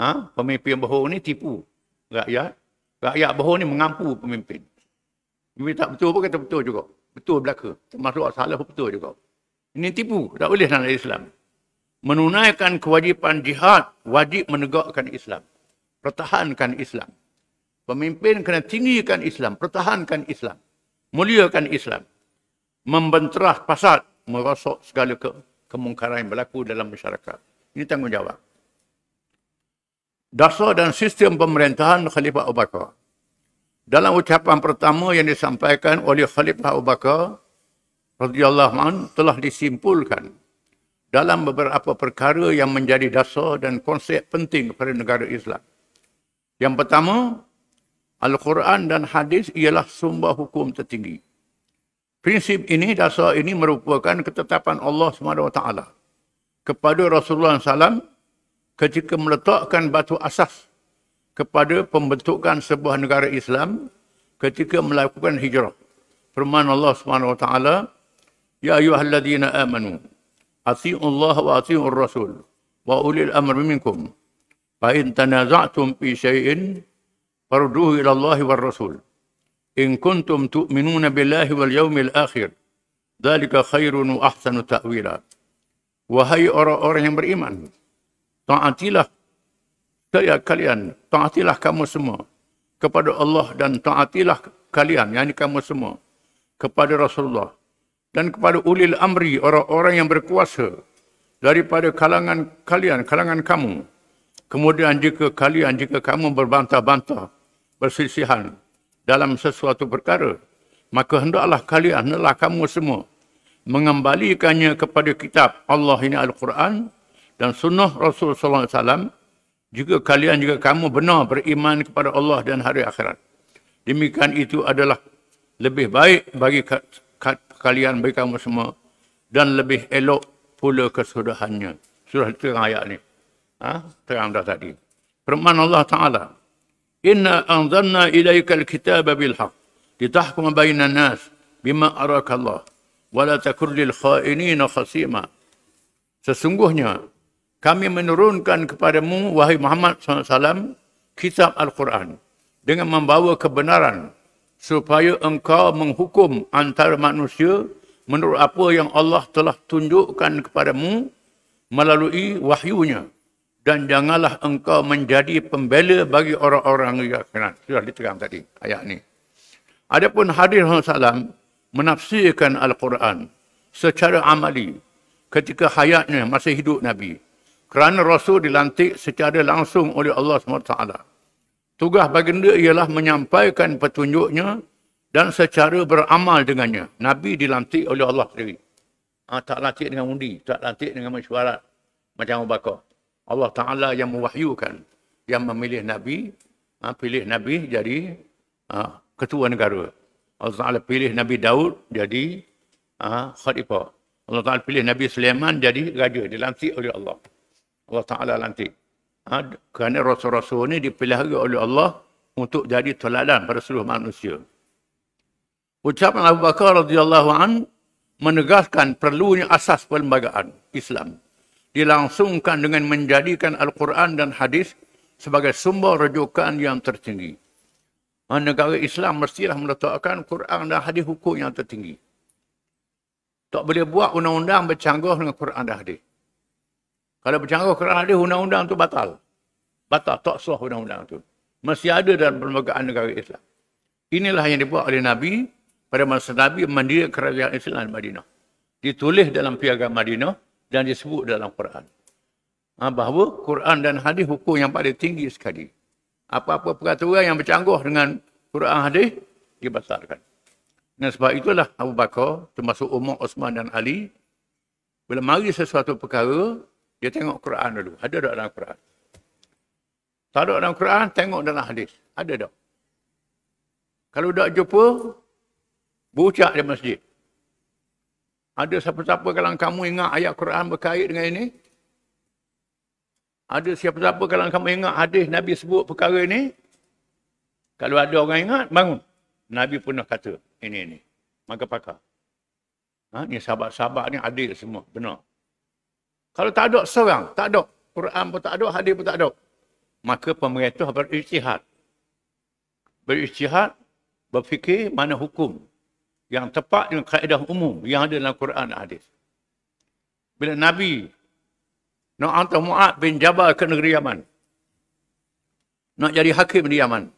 Ha? Pemimpin bohong ni tipu rakyat. Rakyat bohong ni mengampu pemimpin. Ini tak betul pun kata betul juga. Betul belaka. Termasuk salah pun betul juga. Ini tipu. Tak boleh dalam Islam menunaikan kewajipan jihad wajib menegakkan Islam pertahankan Islam pemimpin kena tinggikan Islam pertahankan Islam muliakan Islam membenterah pasal merosok segala ke kemungkaran yang berlaku dalam masyarakat ini tanggungjawab dasar dan sistem pemerintahan Khalifah Abu Bakar dalam ucapan pertama yang disampaikan oleh Khalifah Abu Bakar radhiyallahu anhu telah disimpulkan dalam beberapa perkara yang menjadi dasar dan konsep penting kepada negara Islam. Yang pertama, Al-Quran dan hadis ialah sumber hukum tertinggi. Prinsip ini, dasar ini merupakan ketetapan Allah SWT kepada Rasulullah SAW ketika meletakkan batu asas kepada pembentukan sebuah negara Islam ketika melakukan hijrah. Firman Allah SWT, Ya ayuhalladzina amanu, atiu Allah wa atiu Rasul wa ulil amr minkum fa in tanaza'tum fi shay'in farduhu ila Allah wa Rasul in kuntum tu'minuna billahi wal yawmil akhir dhalika khairun wa ahsanu ta'wila wahai orang-orang yang beriman taatilah kalian kalian taatilah kamu semua kepada Allah dan taatilah kalian yakni kamu semua kepada Rasulullah dan kepada ulil amri orang-orang yang berkuasa daripada kalangan kalian, kalangan kamu. Kemudian jika kalian, jika kamu berbantah-bantah, bersisihan dalam sesuatu perkara, maka hendaklah kalian, hendaklah kamu semua mengembalikannya kepada kitab Allah ini Al-Quran dan sunnah Rasulullah SAW jika kalian, jika kamu benar beriman kepada Allah dan hari akhirat. Demikian itu adalah lebih baik bagi kalian bagi kamu semua dan lebih elok pula kesudahannya. Surah terang ayat ni. Ha? Terang dah tadi. Firman Allah Ta'ala. Inna anzanna ilayka al-kitaba bilhaq. Ditahkum bayna nas bima araka Allah. Wa la takur lil khainina khasima. Sesungguhnya, kami menurunkan kepadamu, wahai Muhammad SAW, kitab Al-Quran. Dengan membawa kebenaran supaya engkau menghukum antara manusia menurut apa yang Allah telah tunjukkan kepadamu melalui wahyunya. Dan janganlah engkau menjadi pembela bagi orang-orang yang kena Sudah diterang tadi ayat ini. Adapun hadir Rasulullah menafsirkan Al-Quran secara amali ketika hayatnya masih hidup Nabi. Kerana Rasul dilantik secara langsung oleh Allah SWT. Tugas baginda ialah menyampaikan petunjuknya dan secara beramal dengannya. Nabi dilantik oleh Allah sendiri. Ha, tak lantik dengan undi, tak lantik dengan mesyuarat macam Abu Bakar. Allah Ta'ala yang mewahyukan, yang memilih Nabi, ha, pilih Nabi jadi ha, ketua negara. Allah Ta'ala pilih Nabi Daud jadi ha, khadipah. Allah Ta'ala pilih Nabi Sulaiman jadi raja, dilantik oleh Allah. Allah Ta'ala lantik. Ha, kerana rasul-rasul ini dipilih oleh Allah untuk jadi teladan pada seluruh manusia. Ucapan Abu Bakar radhiyallahu an menegaskan perlunya asas perlembagaan Islam dilangsungkan dengan menjadikan Al-Quran dan hadis sebagai sumber rujukan yang tertinggi. Negara Islam mestilah meletakkan Quran dan hadis hukum yang tertinggi. Tak boleh buat undang-undang bercanggah dengan Quran dan hadis. Kalau bercanggah kerana hadis, undang-undang tu batal. Batal, tak sah undang-undang tu. Masih ada dalam perlembagaan negara Islam. Inilah yang dibuat oleh Nabi pada masa Nabi mendirikan kerajaan Islam di Madinah. Ditulis dalam piagam Madinah dan disebut dalam Quran. Ha, bahawa Quran dan hadis hukum yang paling tinggi sekali. Apa-apa peraturan yang bercanggah dengan Quran hadis, dibatalkan. Dan sebab itulah Abu Bakar, termasuk Umar, Osman dan Ali, bila mari sesuatu perkara, dia tengok Quran dulu. Ada tak dalam Quran? Tak ada dalam Quran, tengok dalam hadis. Ada tak? Kalau tak jumpa, bucak di masjid. Ada siapa-siapa kalau kamu ingat ayat Quran berkait dengan ini? Ada siapa-siapa kalau kamu ingat hadis Nabi sebut perkara ini? Kalau ada orang ingat, bangun. Nabi pun pernah kata, ini, ini. Maka pakar. Ha? Ini sahabat-sahabat ini adil semua. Benar. Kalau tak ada seorang, tak ada. Quran pun tak ada, hadis pun tak ada. Maka pemerintah berisytihad. Berisytihad, berfikir mana hukum yang tepat dengan kaedah umum yang ada dalam Quran dan hadis. Bila Nabi nak hantar Mu'ad bin Jabal ke negeri Yaman. Nak jadi hakim di Yaman.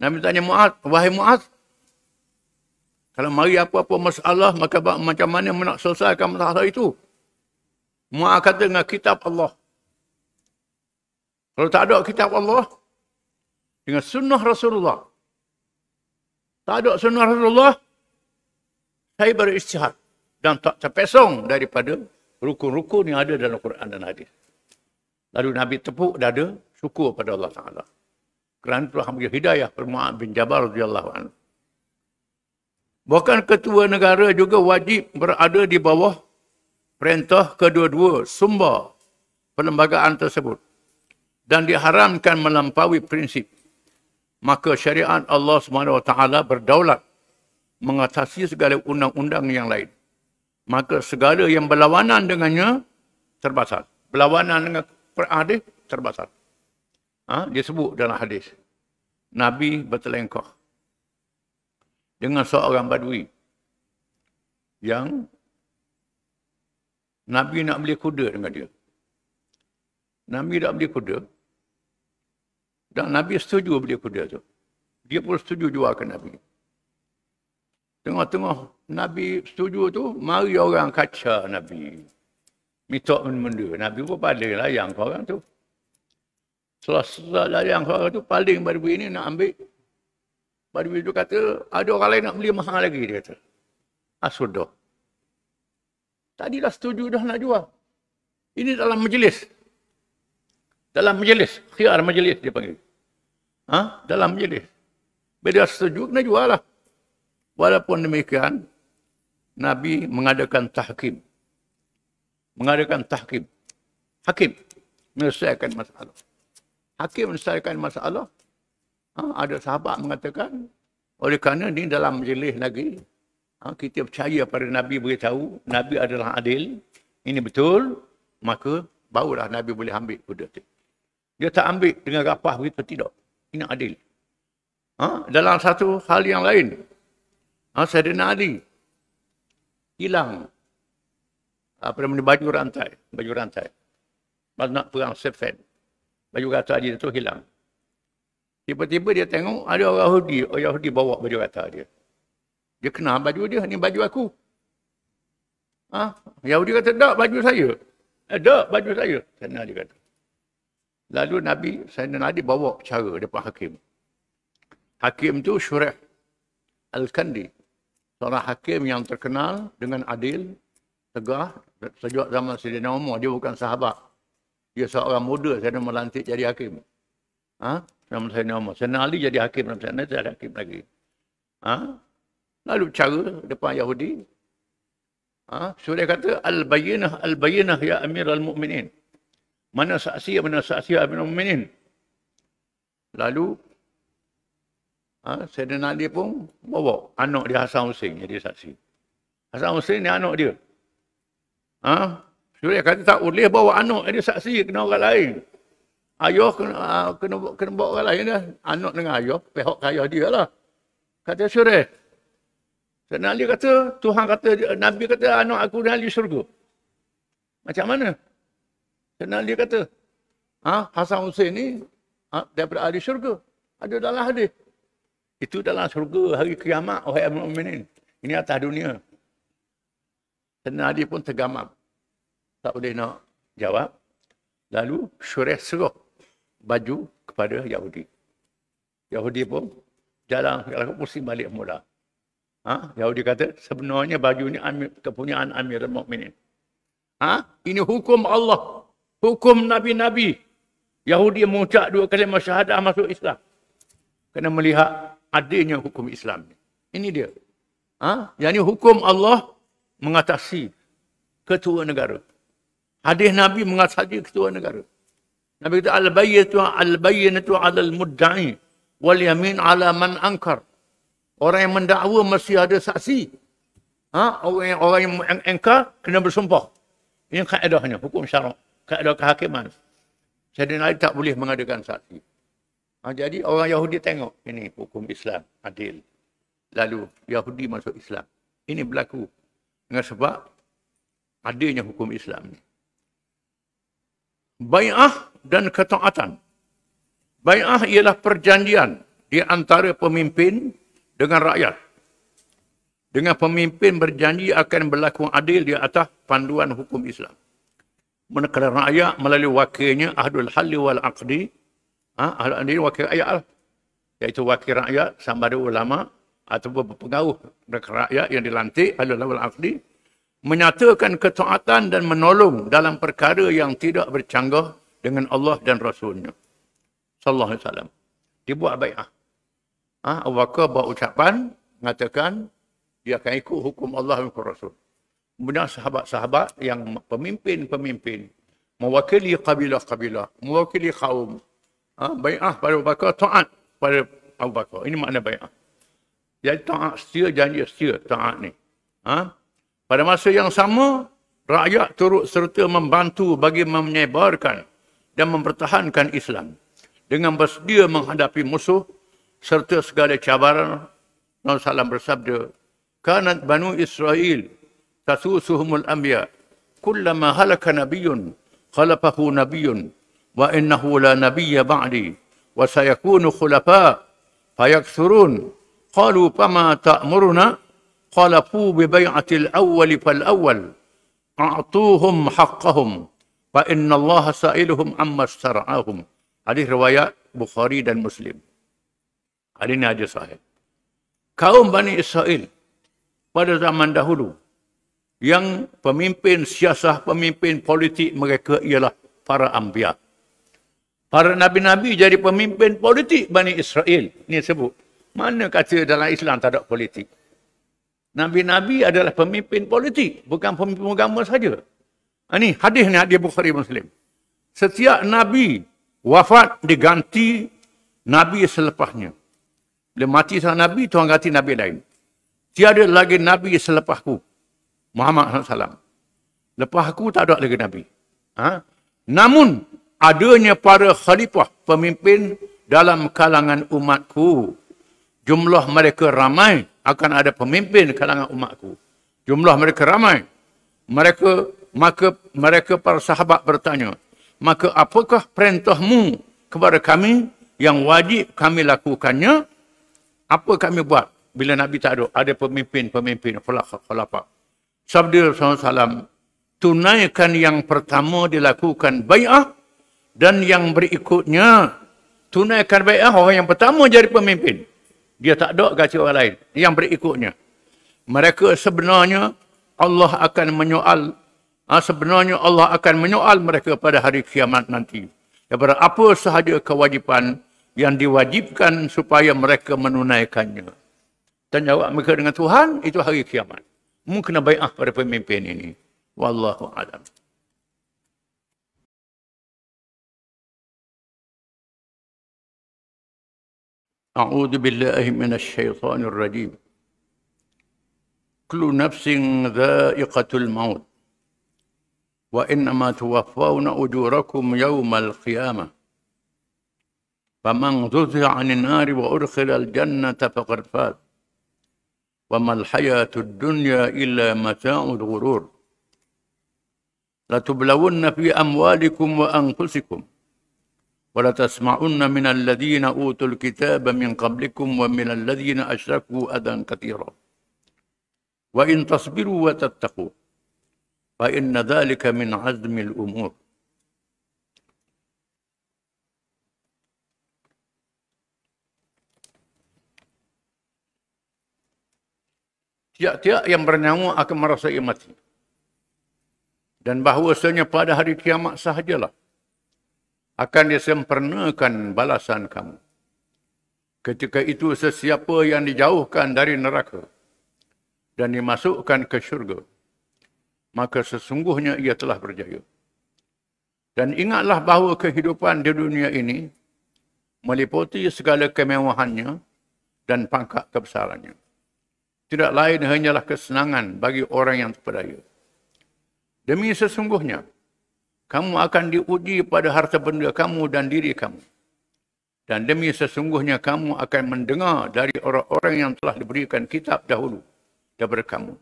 Nabi tanya Mu'ad, wahai Mu'ad, kalau mari apa-apa masalah, maka macam mana nak selesaikan masalah itu? Mu'a kata dengan kitab Allah. Kalau tak ada kitab Allah, dengan sunnah Rasulullah. Tak ada sunnah Rasulullah, saya beristihad dan tak terpesong daripada rukun-rukun yang ada dalam Quran dan hadis. Lalu Nabi tepuk dada syukur pada Allah Taala. Kerana telah memberi hidayah per bin Jabal radhiyallahu anhu. Bahkan ketua negara juga wajib berada di bawah perintah kedua-dua sumber perlembagaan tersebut dan diharamkan melampaui prinsip maka syariat Allah SWT berdaulat mengatasi segala undang-undang yang lain maka segala yang berlawanan dengannya terbatal berlawanan dengan hadis terbatal ha? dia sebut dalam hadis Nabi bertelengkah dengan seorang badui yang Nabi nak beli kuda dengan dia. Nabi nak beli kuda. Dan Nabi setuju beli kuda tu. Dia pun setuju jual ke Nabi. Tengah-tengah Nabi setuju tu, mari orang kaca Nabi. Minta benda-benda. Nabi pun paling layang ke orang tu. Selesai layang ke orang tu, paling baru ini nak ambil. Baru itu kata, ada orang lain nak beli mahal lagi, dia kata. Asudah. Ah, Tadi dah setuju dah nak jual. Ini dalam majlis. Dalam majlis. Khiar majlis dia panggil. Ha? Dalam majlis. Bila dia setuju, kena jual lah. Walaupun demikian, Nabi mengadakan tahkim. Mengadakan tahkim. Hakim menyelesaikan masalah. Hakim menyelesaikan masalah. Ha? Ada sahabat mengatakan, oleh kerana ini dalam majlis lagi, ha, kita percaya pada Nabi beritahu, Nabi adalah adil, ini betul, maka barulah Nabi boleh ambil kuda itu. Dia tak ambil dengan rapah begitu, tidak. Ini adil. Ha? Dalam satu hal yang lain, ha, Sayyidina Ali hilang apa ha, namanya baju rantai, baju rantai. Masa nak perang Sefen. Baju rata Haji itu hilang. Tiba-tiba dia tengok ada orang Yahudi, orang Yahudi bawa baju rata dia. Dia kenal baju dia, ni baju aku. Ha? Yahudi kata, tak baju saya. Ada eh, baju saya. Sayyidina dia kata. Lalu Nabi Sayyidina Ali bawa cara depan hakim. Hakim tu Syurah Al-Kandi. Seorang hakim yang terkenal dengan adil, tegah, sejak zaman Sayyidina Umar. Dia bukan sahabat. Dia seorang muda, saya Sayyidina melantik jadi hakim. Ha? Nama Sayyidina Umar. Saya Ali jadi hakim. Nama Sayyidina Ali jadi hakim lagi. Ha? Lalu cara depan Yahudi. Ha? So dia kata, Al-bayinah, al-bayinah ya amir al-mu'minin. Mana saksi, mana saksi ya amir al-mu'minin. Lalu, ha? Sayyidina Ali pun bawa anak dia Hasan Hussein jadi saksi. Hasan Hussein ni anak dia. Ha? So dia kata, tak boleh bawa anak jadi saksi, kena orang lain. Ayah kena, ha, kena, kena bawa orang lain dah. Anak dengan ayah, pihak ayah dia lah. Kata Syurah, Sayyidina Ali kata, Tuhan kata, Nabi kata, anak aku dan Ali syurga. Macam mana? Sayyidina Ali kata, ha, Hasan Hussein ni ha, daripada ahli syurga. Ada dalam hadis. Itu dalam syurga hari kiamat, wahai Abu Aminin. Ini atas dunia. Sayyidina Ali pun tergamam. Tak boleh nak jawab. Lalu syurah serah baju kepada Yahudi. Yahudi pun jalan, jalan ke balik mula. Ha? Yahudi kata, sebenarnya baju ini amir, kepunyaan Amir Mu'minin. Ha? Ini hukum Allah. Hukum Nabi-Nabi. Yahudi yang mengucap dua kali syahadah masuk Islam. Kena melihat adanya hukum Islam. Ini dia. Ha? Yang ini hukum Allah mengatasi ketua negara. Hadis Nabi mengatasi ketua negara. Nabi kata, Al-bayyatu al-bayyatu al-mudda'i wal-yamin ala man angkar. Orang yang mendakwa mesti ada saksi. Ha? Orang yang, orang yang engkar kena bersumpah. Ini kaedahnya, hukum syarak. Kaedah kehakiman. Jadi Ali tak boleh mengadakan saksi. Ha, jadi orang Yahudi tengok, ini hukum Islam, adil. Lalu Yahudi masuk Islam. Ini berlaku dengan sebab adanya hukum Islam ini. Bay'ah dan ketaatan. Bay'ah ialah perjanjian di antara pemimpin dengan rakyat. Dengan pemimpin berjanji akan berlaku adil di atas panduan hukum Islam. Menekan rakyat melalui wakilnya Ahdul Halli wal Aqdi. Ha? Ahdul Halli wakil rakyat lah. Iaitu wakil rakyat sama ada ulama atau berpengaruh dengan rakyat yang dilantik Ahdul Halli wal Aqdi. Menyatakan ketaatan dan menolong dalam perkara yang tidak bercanggah dengan Allah dan Rasulnya. Sallallahu alaihi wasallam. Dibuat baik ah. Ha? Abu Bakar buat ucapan, mengatakan dia akan ikut hukum Allah dan Rasul. Kemudian sahabat-sahabat yang pemimpin-pemimpin, mewakili kabilah-kabilah, mewakili kaum, ha? bai'ah pada Abu Bakar, ta'at pada Abu Bakar. Ini makna bai'ah. Jadi ta'at setia, janji setia ta'at ni. Ha? Pada masa yang sama, rakyat turut serta membantu bagi menyebarkan dan mempertahankan Islam dengan bersedia menghadapi musuh serta segala cabaran Nabi Salam bersabda kanat banu Israel tasusuhumul anbiya kullama halaka nabiyun khalafahu nabiyun wa innahu la nabiyya ba'di wa sayakunu khulafa fayakthurun qalu fama ta'muruna qalafu bi bay'atil awwal fal awwal a'tuhum haqqahum fa inna allaha sa'iluhum amma syara'ahum hadis riwayat bukhari dan muslim Hari ini ada sahih. Kaum Bani Israel pada zaman dahulu yang pemimpin siasah, pemimpin politik mereka ialah para ambia. Para nabi-nabi jadi pemimpin politik Bani Israel. Ini sebut. Mana kata dalam Islam tak ada politik? Nabi-nabi adalah pemimpin politik, bukan pemimpin agama saja. Ini ha, hadis ni hadis Bukhari Muslim. Setiap nabi wafat diganti nabi selepasnya. Bila mati seorang Nabi, Tuhan ganti Nabi lain. Tiada lagi Nabi selepas aku, Muhammad SAW. Lepas aku tak ada lagi Nabi. Ha? Namun, adanya para khalifah pemimpin dalam kalangan umatku. Jumlah mereka ramai akan ada pemimpin kalangan umatku. Jumlah mereka ramai. Mereka maka mereka para sahabat bertanya, "Maka apakah perintahmu kepada kami yang wajib kami lakukannya?" Apa kami buat bila Nabi tak ada? Ada pemimpin-pemimpin khulafah. Sabda Rasulullah SAW, tunaikan yang pertama dilakukan bay'ah dan yang berikutnya tunaikan bay'ah orang yang pertama jadi pemimpin. Dia tak ada gaji orang lain. Yang berikutnya. Mereka sebenarnya Allah akan menyoal ha, sebenarnya Allah akan menyoal mereka pada hari kiamat nanti. Daripada apa sahaja kewajipan yang diwajibkan supaya mereka menunaikannya. Dan jawab mereka dengan Tuhan, itu hari kiamat. Mungkin kena bayar pada pemimpin ini. Wallahu a'lam. أعوذ بالله من الشيطان الرجيم كل نفس ذائقة الموت وإنما توفون أجوركم يوم qiyamah فمن زحزح عن النار وأدخل الجنة فقد فاز وما الحياة الدنيا إلا متاع الغرور لتبلون في أموالكم وأنفسكم ولتسمعن من الذين أوتوا الكتاب من قبلكم ومن الذين أشركوا أذى كثيرا وإن تصبروا وتتقوا فإن ذلك من عزم الأمور tiap-tiap yang bernyawa akan merasai mati. Dan bahawasanya pada hari kiamat sahajalah akan disempurnakan balasan kamu. Ketika itu sesiapa yang dijauhkan dari neraka dan dimasukkan ke syurga, maka sesungguhnya ia telah berjaya. Dan ingatlah bahawa kehidupan di dunia ini meliputi segala kemewahannya dan pangkat kebesarannya tidak lain hanyalah kesenangan bagi orang yang terpedaya. Demi sesungguhnya, kamu akan diuji pada harta benda kamu dan diri kamu. Dan demi sesungguhnya kamu akan mendengar dari orang-orang yang telah diberikan kitab dahulu daripada kamu.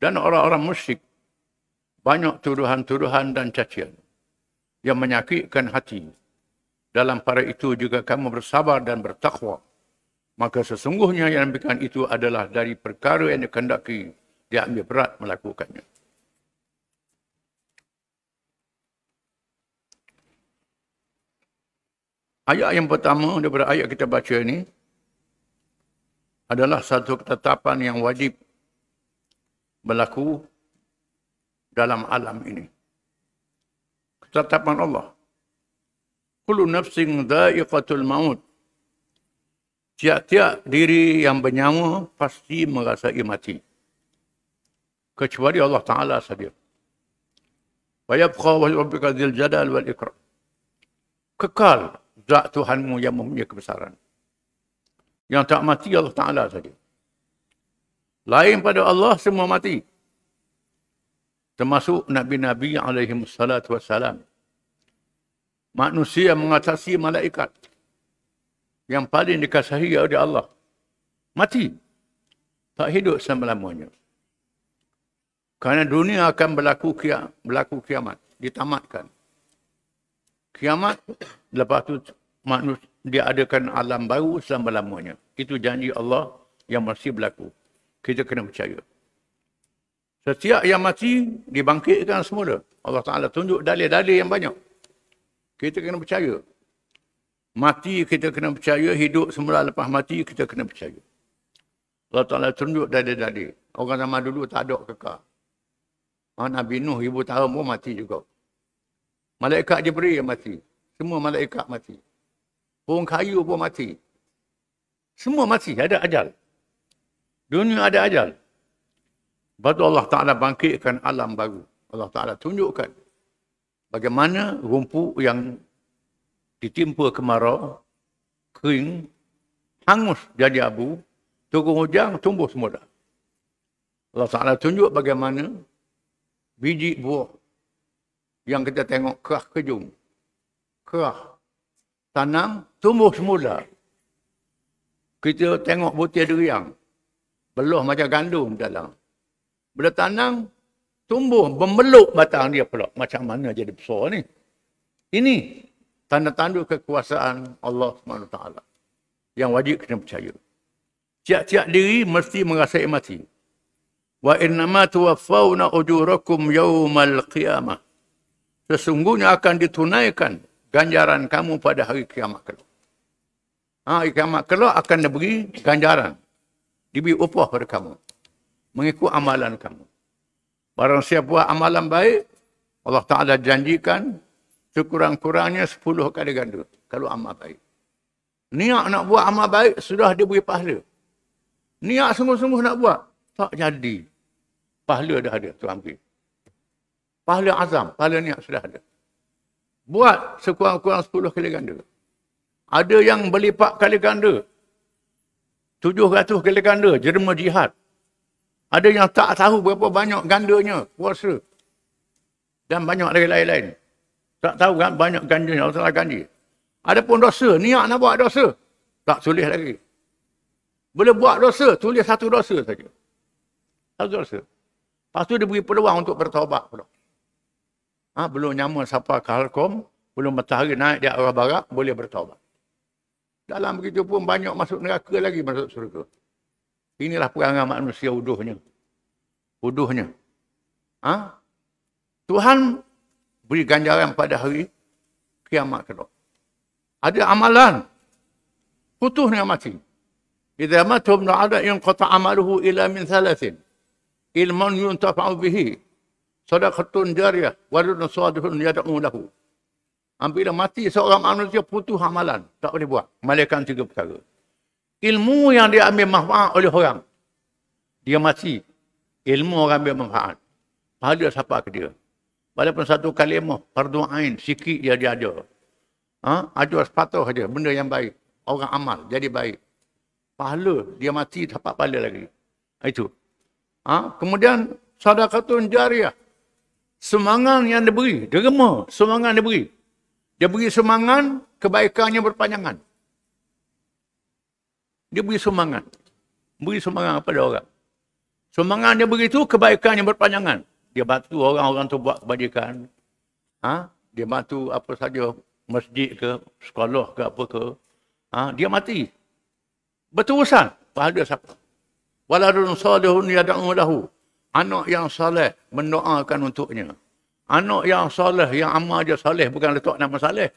Dan orang-orang musyrik banyak tuduhan-tuduhan dan cacian yang menyakitkan hati. Dalam para itu juga kamu bersabar dan bertakwa maka sesungguhnya yang diambilkan itu adalah dari perkara yang dikendaki dia ambil berat melakukannya. Ayat yang pertama daripada ayat kita baca ini adalah satu ketetapan yang wajib berlaku dalam alam ini. Ketetapan Allah. Kullu nafsin da'iqatul maut. Tiap-tiap diri yang bernyawa pasti merasai mati. Kecuali Allah Ta'ala saja. وَيَبْخَوْا وَيُرْبِكَ ذِلْ wal ikra. Kekal zat Tuhanmu yang mempunyai kebesaran. Yang tak mati Allah Ta'ala saja. Lain pada Allah semua mati. Termasuk Nabi-Nabi alaihi salatu wassalam. Manusia mengatasi malaikat yang paling dikasihi oleh Allah. Mati. Tak hidup selama-lamanya. Kerana dunia akan berlaku, kiam, berlaku kiamat. Ditamatkan. Kiamat, lepas itu manusia diadakan alam baru selama-lamanya. Itu janji Allah yang masih berlaku. Kita kena percaya. Setiap yang mati, dibangkitkan semula. Allah Ta'ala tunjuk dalil-dalil yang banyak. Kita kena percaya. Mati kita kena percaya, hidup semula lepas mati kita kena percaya. Allah Ta'ala tunjuk dari-dari. Orang zaman dulu tak ada kekal. Oh, Nabi Nuh ibu tahun pun mati juga. Malaikat Jibril yang mati. Semua malaikat mati. Pohon kayu pun mati. Semua mati. Ada ajal. Dunia ada ajal. Lepas tu Allah Ta'ala bangkitkan alam baru. Allah Ta'ala tunjukkan bagaimana rumput yang ditimpa kemarau, kering, hangus jadi abu, turun hujan, tumbuh semua dah. Allah Ta'ala tunjuk bagaimana biji buah yang kita tengok kerah kejung. Kerah. Tanam, tumbuh semula. Kita tengok butir deriang. Beluh macam gandum dalam. Bila tanam, tumbuh, membeluk batang dia pula. Macam mana jadi besar ni. Ini tanda-tanda kekuasaan Allah SWT. Yang wajib kena percaya. Tiap-tiap diri mesti merasai mati. Wa innama tuwaffawna ujurakum yawmal qiyamah. Sesungguhnya akan ditunaikan ganjaran kamu pada hari kiamat kelak. Ha, hari kiamat kelak akan diberi ganjaran. Diberi upah pada kamu. Mengikut amalan kamu. Barang siapa buat amalan baik, Allah Ta'ala janjikan sekurang-kurangnya sepuluh kali ganda kalau amal baik. Niat nak buat amal baik sudah dia beri pahala. Niat sungguh-sungguh nak buat tak jadi. Pahala dah ada Tuhan beri. Pahala azam, pahala niat sudah ada. Buat sekurang-kurang sepuluh kali ganda. Ada yang berlipat kali ganda. ratus kali ganda jerma jihad. Ada yang tak tahu berapa banyak gandanya puasa. Dan banyak lagi lain-lain. lain lain tak tahu kan banyak ganja Allah Ta'ala ganja. Ada pun dosa. Niat nak buat dosa. Tak tulis lagi. Boleh buat dosa. Tulis satu dosa saja. Satu dosa. Lepas tu dia beri peluang untuk bertawabat Ha, belum nyaman siapa kalkom. Belum matahari naik di arah barat. Boleh bertawabat. Dalam begitu pun banyak masuk neraka lagi masuk surga. Inilah perangai manusia uduhnya. Uduhnya. Ha? Tuhan beri ganjaran pada hari kiamat kelak. Ada amalan putus dengan mati. Idza mata ibn adam yang qata amaluhu ila min thalathin. Ilman yuntafa'u bihi. Sadaqatun jariyah. Wadudun suadudun yada'u lahu. Apabila mati seorang manusia putus amalan. Tak boleh buat. Malaikan tiga perkara. Ilmu yang dia ambil manfaat oleh orang. Dia mati. Ilmu orang ambil manfaat. Pahala siapa ke dia? Walaupun satu kalimah, fardu ain, sikit dia dia ada. Ha? Ajar sepatah saja, benda yang baik. Orang amal, jadi baik. Pahala, dia mati, dapat pahala lagi. Ha, itu. Ha? Kemudian, sadakatun jariah. Semangat yang dia beri, derma, semangat dia beri. Dia beri semangat, kebaikannya berpanjangan. Dia beri semangat. Beri semangat kepada orang. Semangat dia beri itu, kebaikannya berpanjangan dia bantu orang-orang tu buat kebajikan. Ha? Dia bantu apa saja, masjid ke, sekolah ke, apa ke. Ha? Dia mati. Berterusan. Pahala siapa? Waladun salihun yada'u lahu. Anak yang salih mendoakan untuknya. Anak yang salih, yang amal dia salih. Bukan letak nama salih.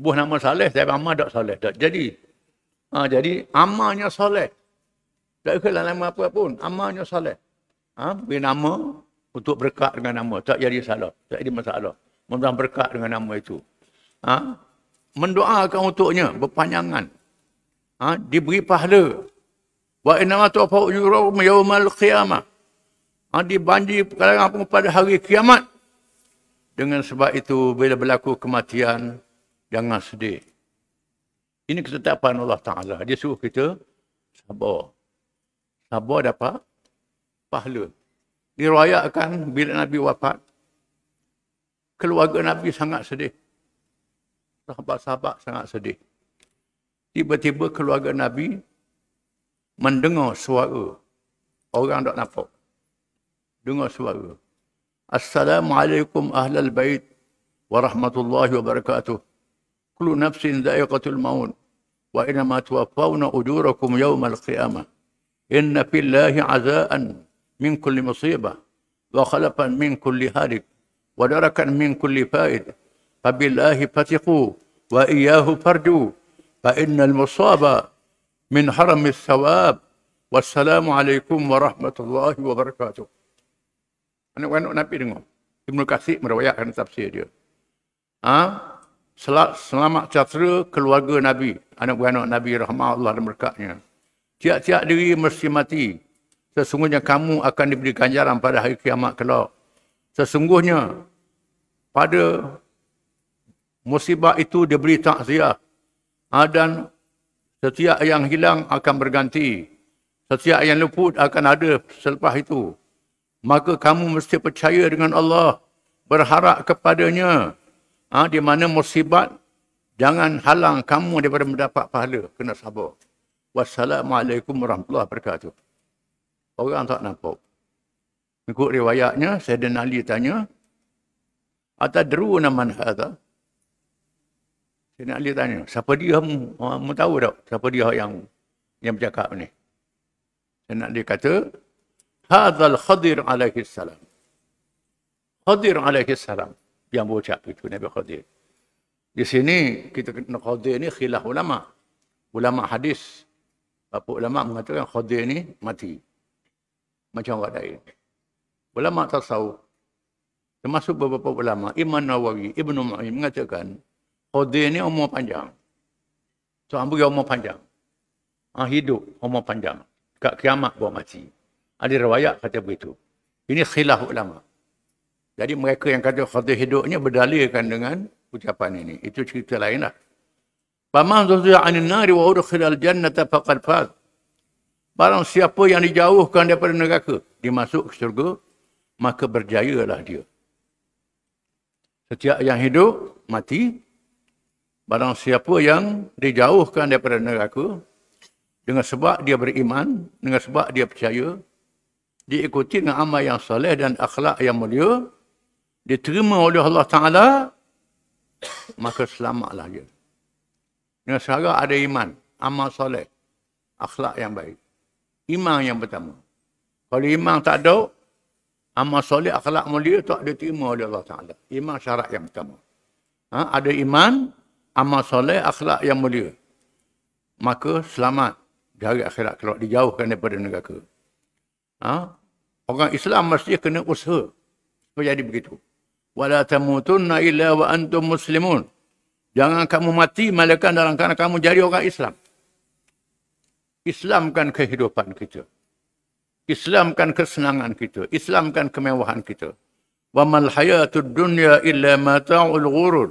Buah nama salih, tapi amal tak salih. Tak jadi. Ha, jadi, amalnya salih. Tak kira nama apa pun. Amalnya salih. Ha, nama, untuk berkat dengan nama. Tak jadi salah. Tak jadi masalah. Mudah berkat dengan nama itu. Ha? Mendoakan untuknya berpanjangan. Ha? Diberi pahala. Wa inna tuafa'u yurum yawmal qiyamah. Ha, dibanji apa pada hari kiamat. Dengan sebab itu, bila berlaku kematian, jangan sedih. Ini ketetapan Allah Ta'ala. Dia suruh kita sabar. Sabar dapat pahala dirayakan bila Nabi wafat, keluarga Nabi sangat sedih. Sahabat-sahabat sangat sedih. Tiba-tiba keluarga Nabi mendengar suara. Orang tak nampak. Dengar suara. Assalamualaikum ahlal bait warahmatullahi wabarakatuh. wa nafsin zaiqatul maun, wa inna ma tuwaffawna ujurakum yawmal qiyamah. Inna fillahi 'aza'an Min كل مصيبة وخلفا من كل هارب ودركا من كل فائد فبالله فثقوا وإياه فرجوا فإن المصاب من حرم الثواب والسلام عليكم ورحمة الله وبركاته أنا وين نبي Ibnu Kasih meriwayatkan tafsir dia. Ha? Sel selamat sejahtera keluarga Nabi. Anak-anak Nabi rahmat Allah dan berkatnya. Tiap-tiap diri mesti mati sesungguhnya kamu akan diberi ganjaran pada hari kiamat kelak. Sesungguhnya pada musibah itu diberi takziah ha, dan setiap yang hilang akan berganti. Setiap yang luput akan ada selepas itu. Maka kamu mesti percaya dengan Allah. Berharap kepadanya. Ha, di mana musibah jangan halang kamu daripada mendapat pahala. Kena sabar. Wassalamualaikum warahmatullahi wabarakatuh orang tak nampak. Ikut riwayatnya, Sayyidina Ali tanya, Atas deru nama hata. Sayyidina Ali tanya, siapa dia mu, mu tahu tak? Siapa dia yang yang bercakap ni? Sayyidina Ali kata, Hadzal Khadir alaihi salam. Khadir alaihi salam. Yang bercakap itu Nabi Khadir. Di sini, kita kena Khadir ni khilaf ulama. Ulama hadis. Bapak ulama mengatakan Khadir ni mati macam orang lain. Ulama tasawuf termasuk beberapa ulama Imam Nawawi, Ibnu Ma'in mengatakan Qadir ni umur panjang. So ambil dia umur panjang. Ha, hidup umur panjang. Dekat kiamat buat mati. Ada riwayat kata begitu. Ini khilaf ulama. Jadi mereka yang kata Qadir hidupnya berdalilkan dengan ucapan ini. Itu cerita lain lah. Bama zuzu'a ya nari wa urkhil al jannata faqad fad. Barang siapa yang dijauhkan daripada neraka, dimasuk ke syurga, maka berjayalah dia. Setiap yang hidup, mati. Barang siapa yang dijauhkan daripada neraka, dengan sebab dia beriman, dengan sebab dia percaya, diikuti dengan amal yang soleh dan akhlak yang mulia, diterima oleh Allah Ta'ala, maka selamatlah dia. Dengan sehara ada iman, amal soleh, akhlak yang baik imam yang pertama. Kalau imam tak ada, amal soleh akhlak mulia tak diterima oleh Allah Taala. Imam syarat yang pertama. Ha? ada iman, amal soleh akhlak yang mulia. Maka selamat dari akhirat kalau dijauhkan daripada neraka. Ha? Orang Islam mesti kena usaha. Supaya jadi begitu. Wala tamutunna illa wa antum muslimun. Jangan kamu mati malaikat dalam keadaan kamu jadi orang Islam. Islamkan kehidupan kita. Islamkan kesenangan kita. Islamkan kemewahan kita. Wa mal hayatud dunya illa mata'ul ghurur.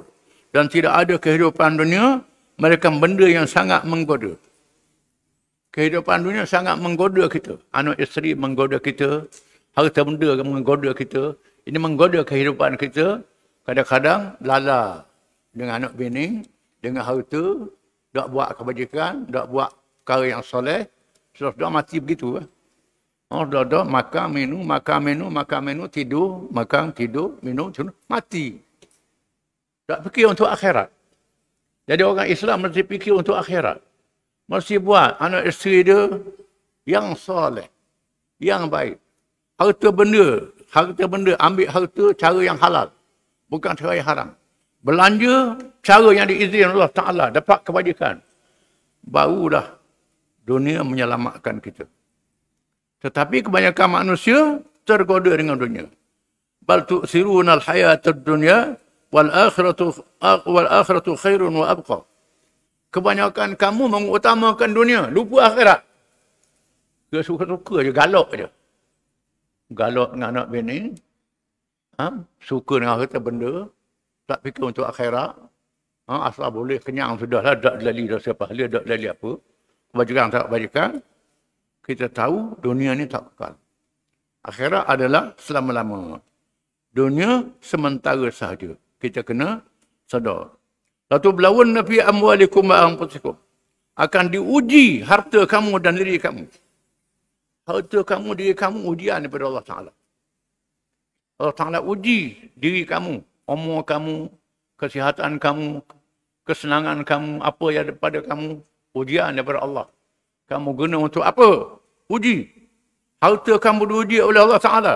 Dan tidak ada kehidupan dunia mereka benda yang sangat menggoda. Kehidupan dunia sangat menggoda kita. Anak isteri menggoda kita. Harta benda menggoda kita. Ini menggoda kehidupan kita. Kadang-kadang lala dengan anak bini, dengan harta, tak buat kebajikan, tak buat perkara yang soleh, sudah sudah mati begitu. Eh. Oh, dah sudah makan, minum, makan, minum, makan, minum, tidur, makan, tidur, minum, tidur, mati. Tak fikir untuk akhirat. Jadi orang Islam mesti fikir untuk akhirat. Mesti buat anak isteri dia yang soleh, yang baik. Harta benda, harta benda, ambil harta cara yang halal. Bukan cara yang haram. Belanja cara yang diizinkan Allah Ta'ala, dapat kebajikan. Barulah dunia menyelamatkan kita. Tetapi kebanyakan manusia tergoda dengan dunia. Bal tu tu'siruna al-hayatad dunya wal akhiratu ah, wal akhiratu khairun wa abqa. Kebanyakan kamu mengutamakan dunia, lupa akhirat. Dia suka-suka je, galak je. Galak dengan anak bini. Ha? Suka dengan harta benda. Tak fikir untuk akhirat. Ha? Asal boleh kenyang sudahlah. lah. lali dah siapa. Dia tak lali apa kebajikan atau kebajikan, kita tahu dunia ini tak kekal. Akhirat adalah selama-lama. Dunia sementara sahaja. Kita kena sedar. Satu belawan Nabi amwalikum wa'amputikum. Akan diuji harta kamu dan diri kamu. Harta kamu, diri kamu ujian daripada Allah Ta'ala. Allah Ta'ala uji diri kamu. Umur kamu, kesihatan kamu, kesenangan kamu, apa yang ada pada kamu, ujian daripada Allah. Kamu guna untuk apa? Uji. Harta kamu diuji oleh Allah Taala.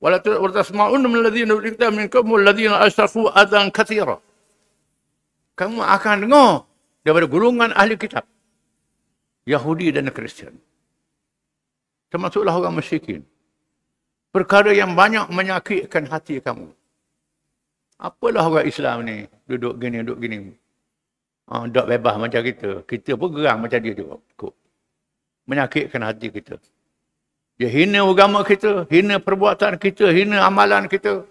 Wala tasma'un min alladhina yuqta min kum alladhina asrafu adan katira. Kamu akan dengar daripada golongan ahli kitab Yahudi dan Kristian. Termasuklah orang miskin. Perkara yang banyak menyakitkan hati kamu. Apalah orang Islam ni duduk gini, duduk gini. Uh, ha, tak bebas macam kita. Kita pun geram macam dia juga. Kuk. Menyakitkan hati kita. Dia hina agama kita, hina perbuatan kita, hina amalan kita.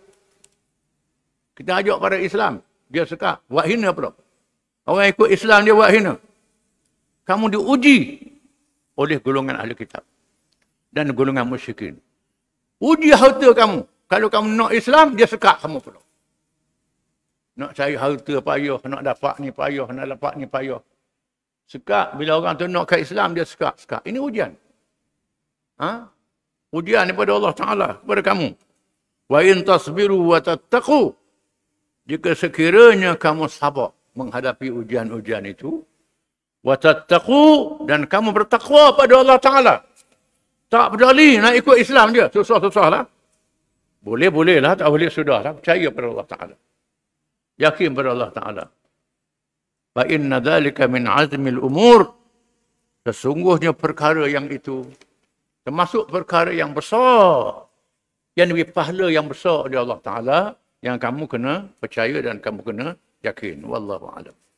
Kita ajak pada Islam. Dia suka. Buat hina pula. Orang ikut Islam dia buat hina. Kamu diuji oleh golongan ahli kitab. Dan golongan musyikin. Uji harta kamu. Kalau kamu nak Islam, dia suka kamu pula. Nak cari harta payah, nak dapat ni payah, nak dapat ni payah. suka. bila orang tu nak ke Islam, dia suka, suka. Ini ujian. Ha? Ujian daripada Allah Ta'ala kepada kamu. Wa in tasbiru wa tattaqu. Jika sekiranya kamu sabar menghadapi ujian-ujian itu, wa tattaqu dan kamu bertakwa pada Allah Ta'ala. Tak peduli nak ikut Islam dia. Susah-susah lah. Boleh-boleh lah. Tak boleh sudah lah. Percaya pada Allah Ta'ala yakin pada Allah Ta'ala. Fa inna dhalika min azmil umur. Sesungguhnya perkara yang itu, termasuk perkara yang besar, yang lebih pahala yang besar di Allah Ta'ala, yang kamu kena percaya dan kamu kena yakin. Wallahu a'lam.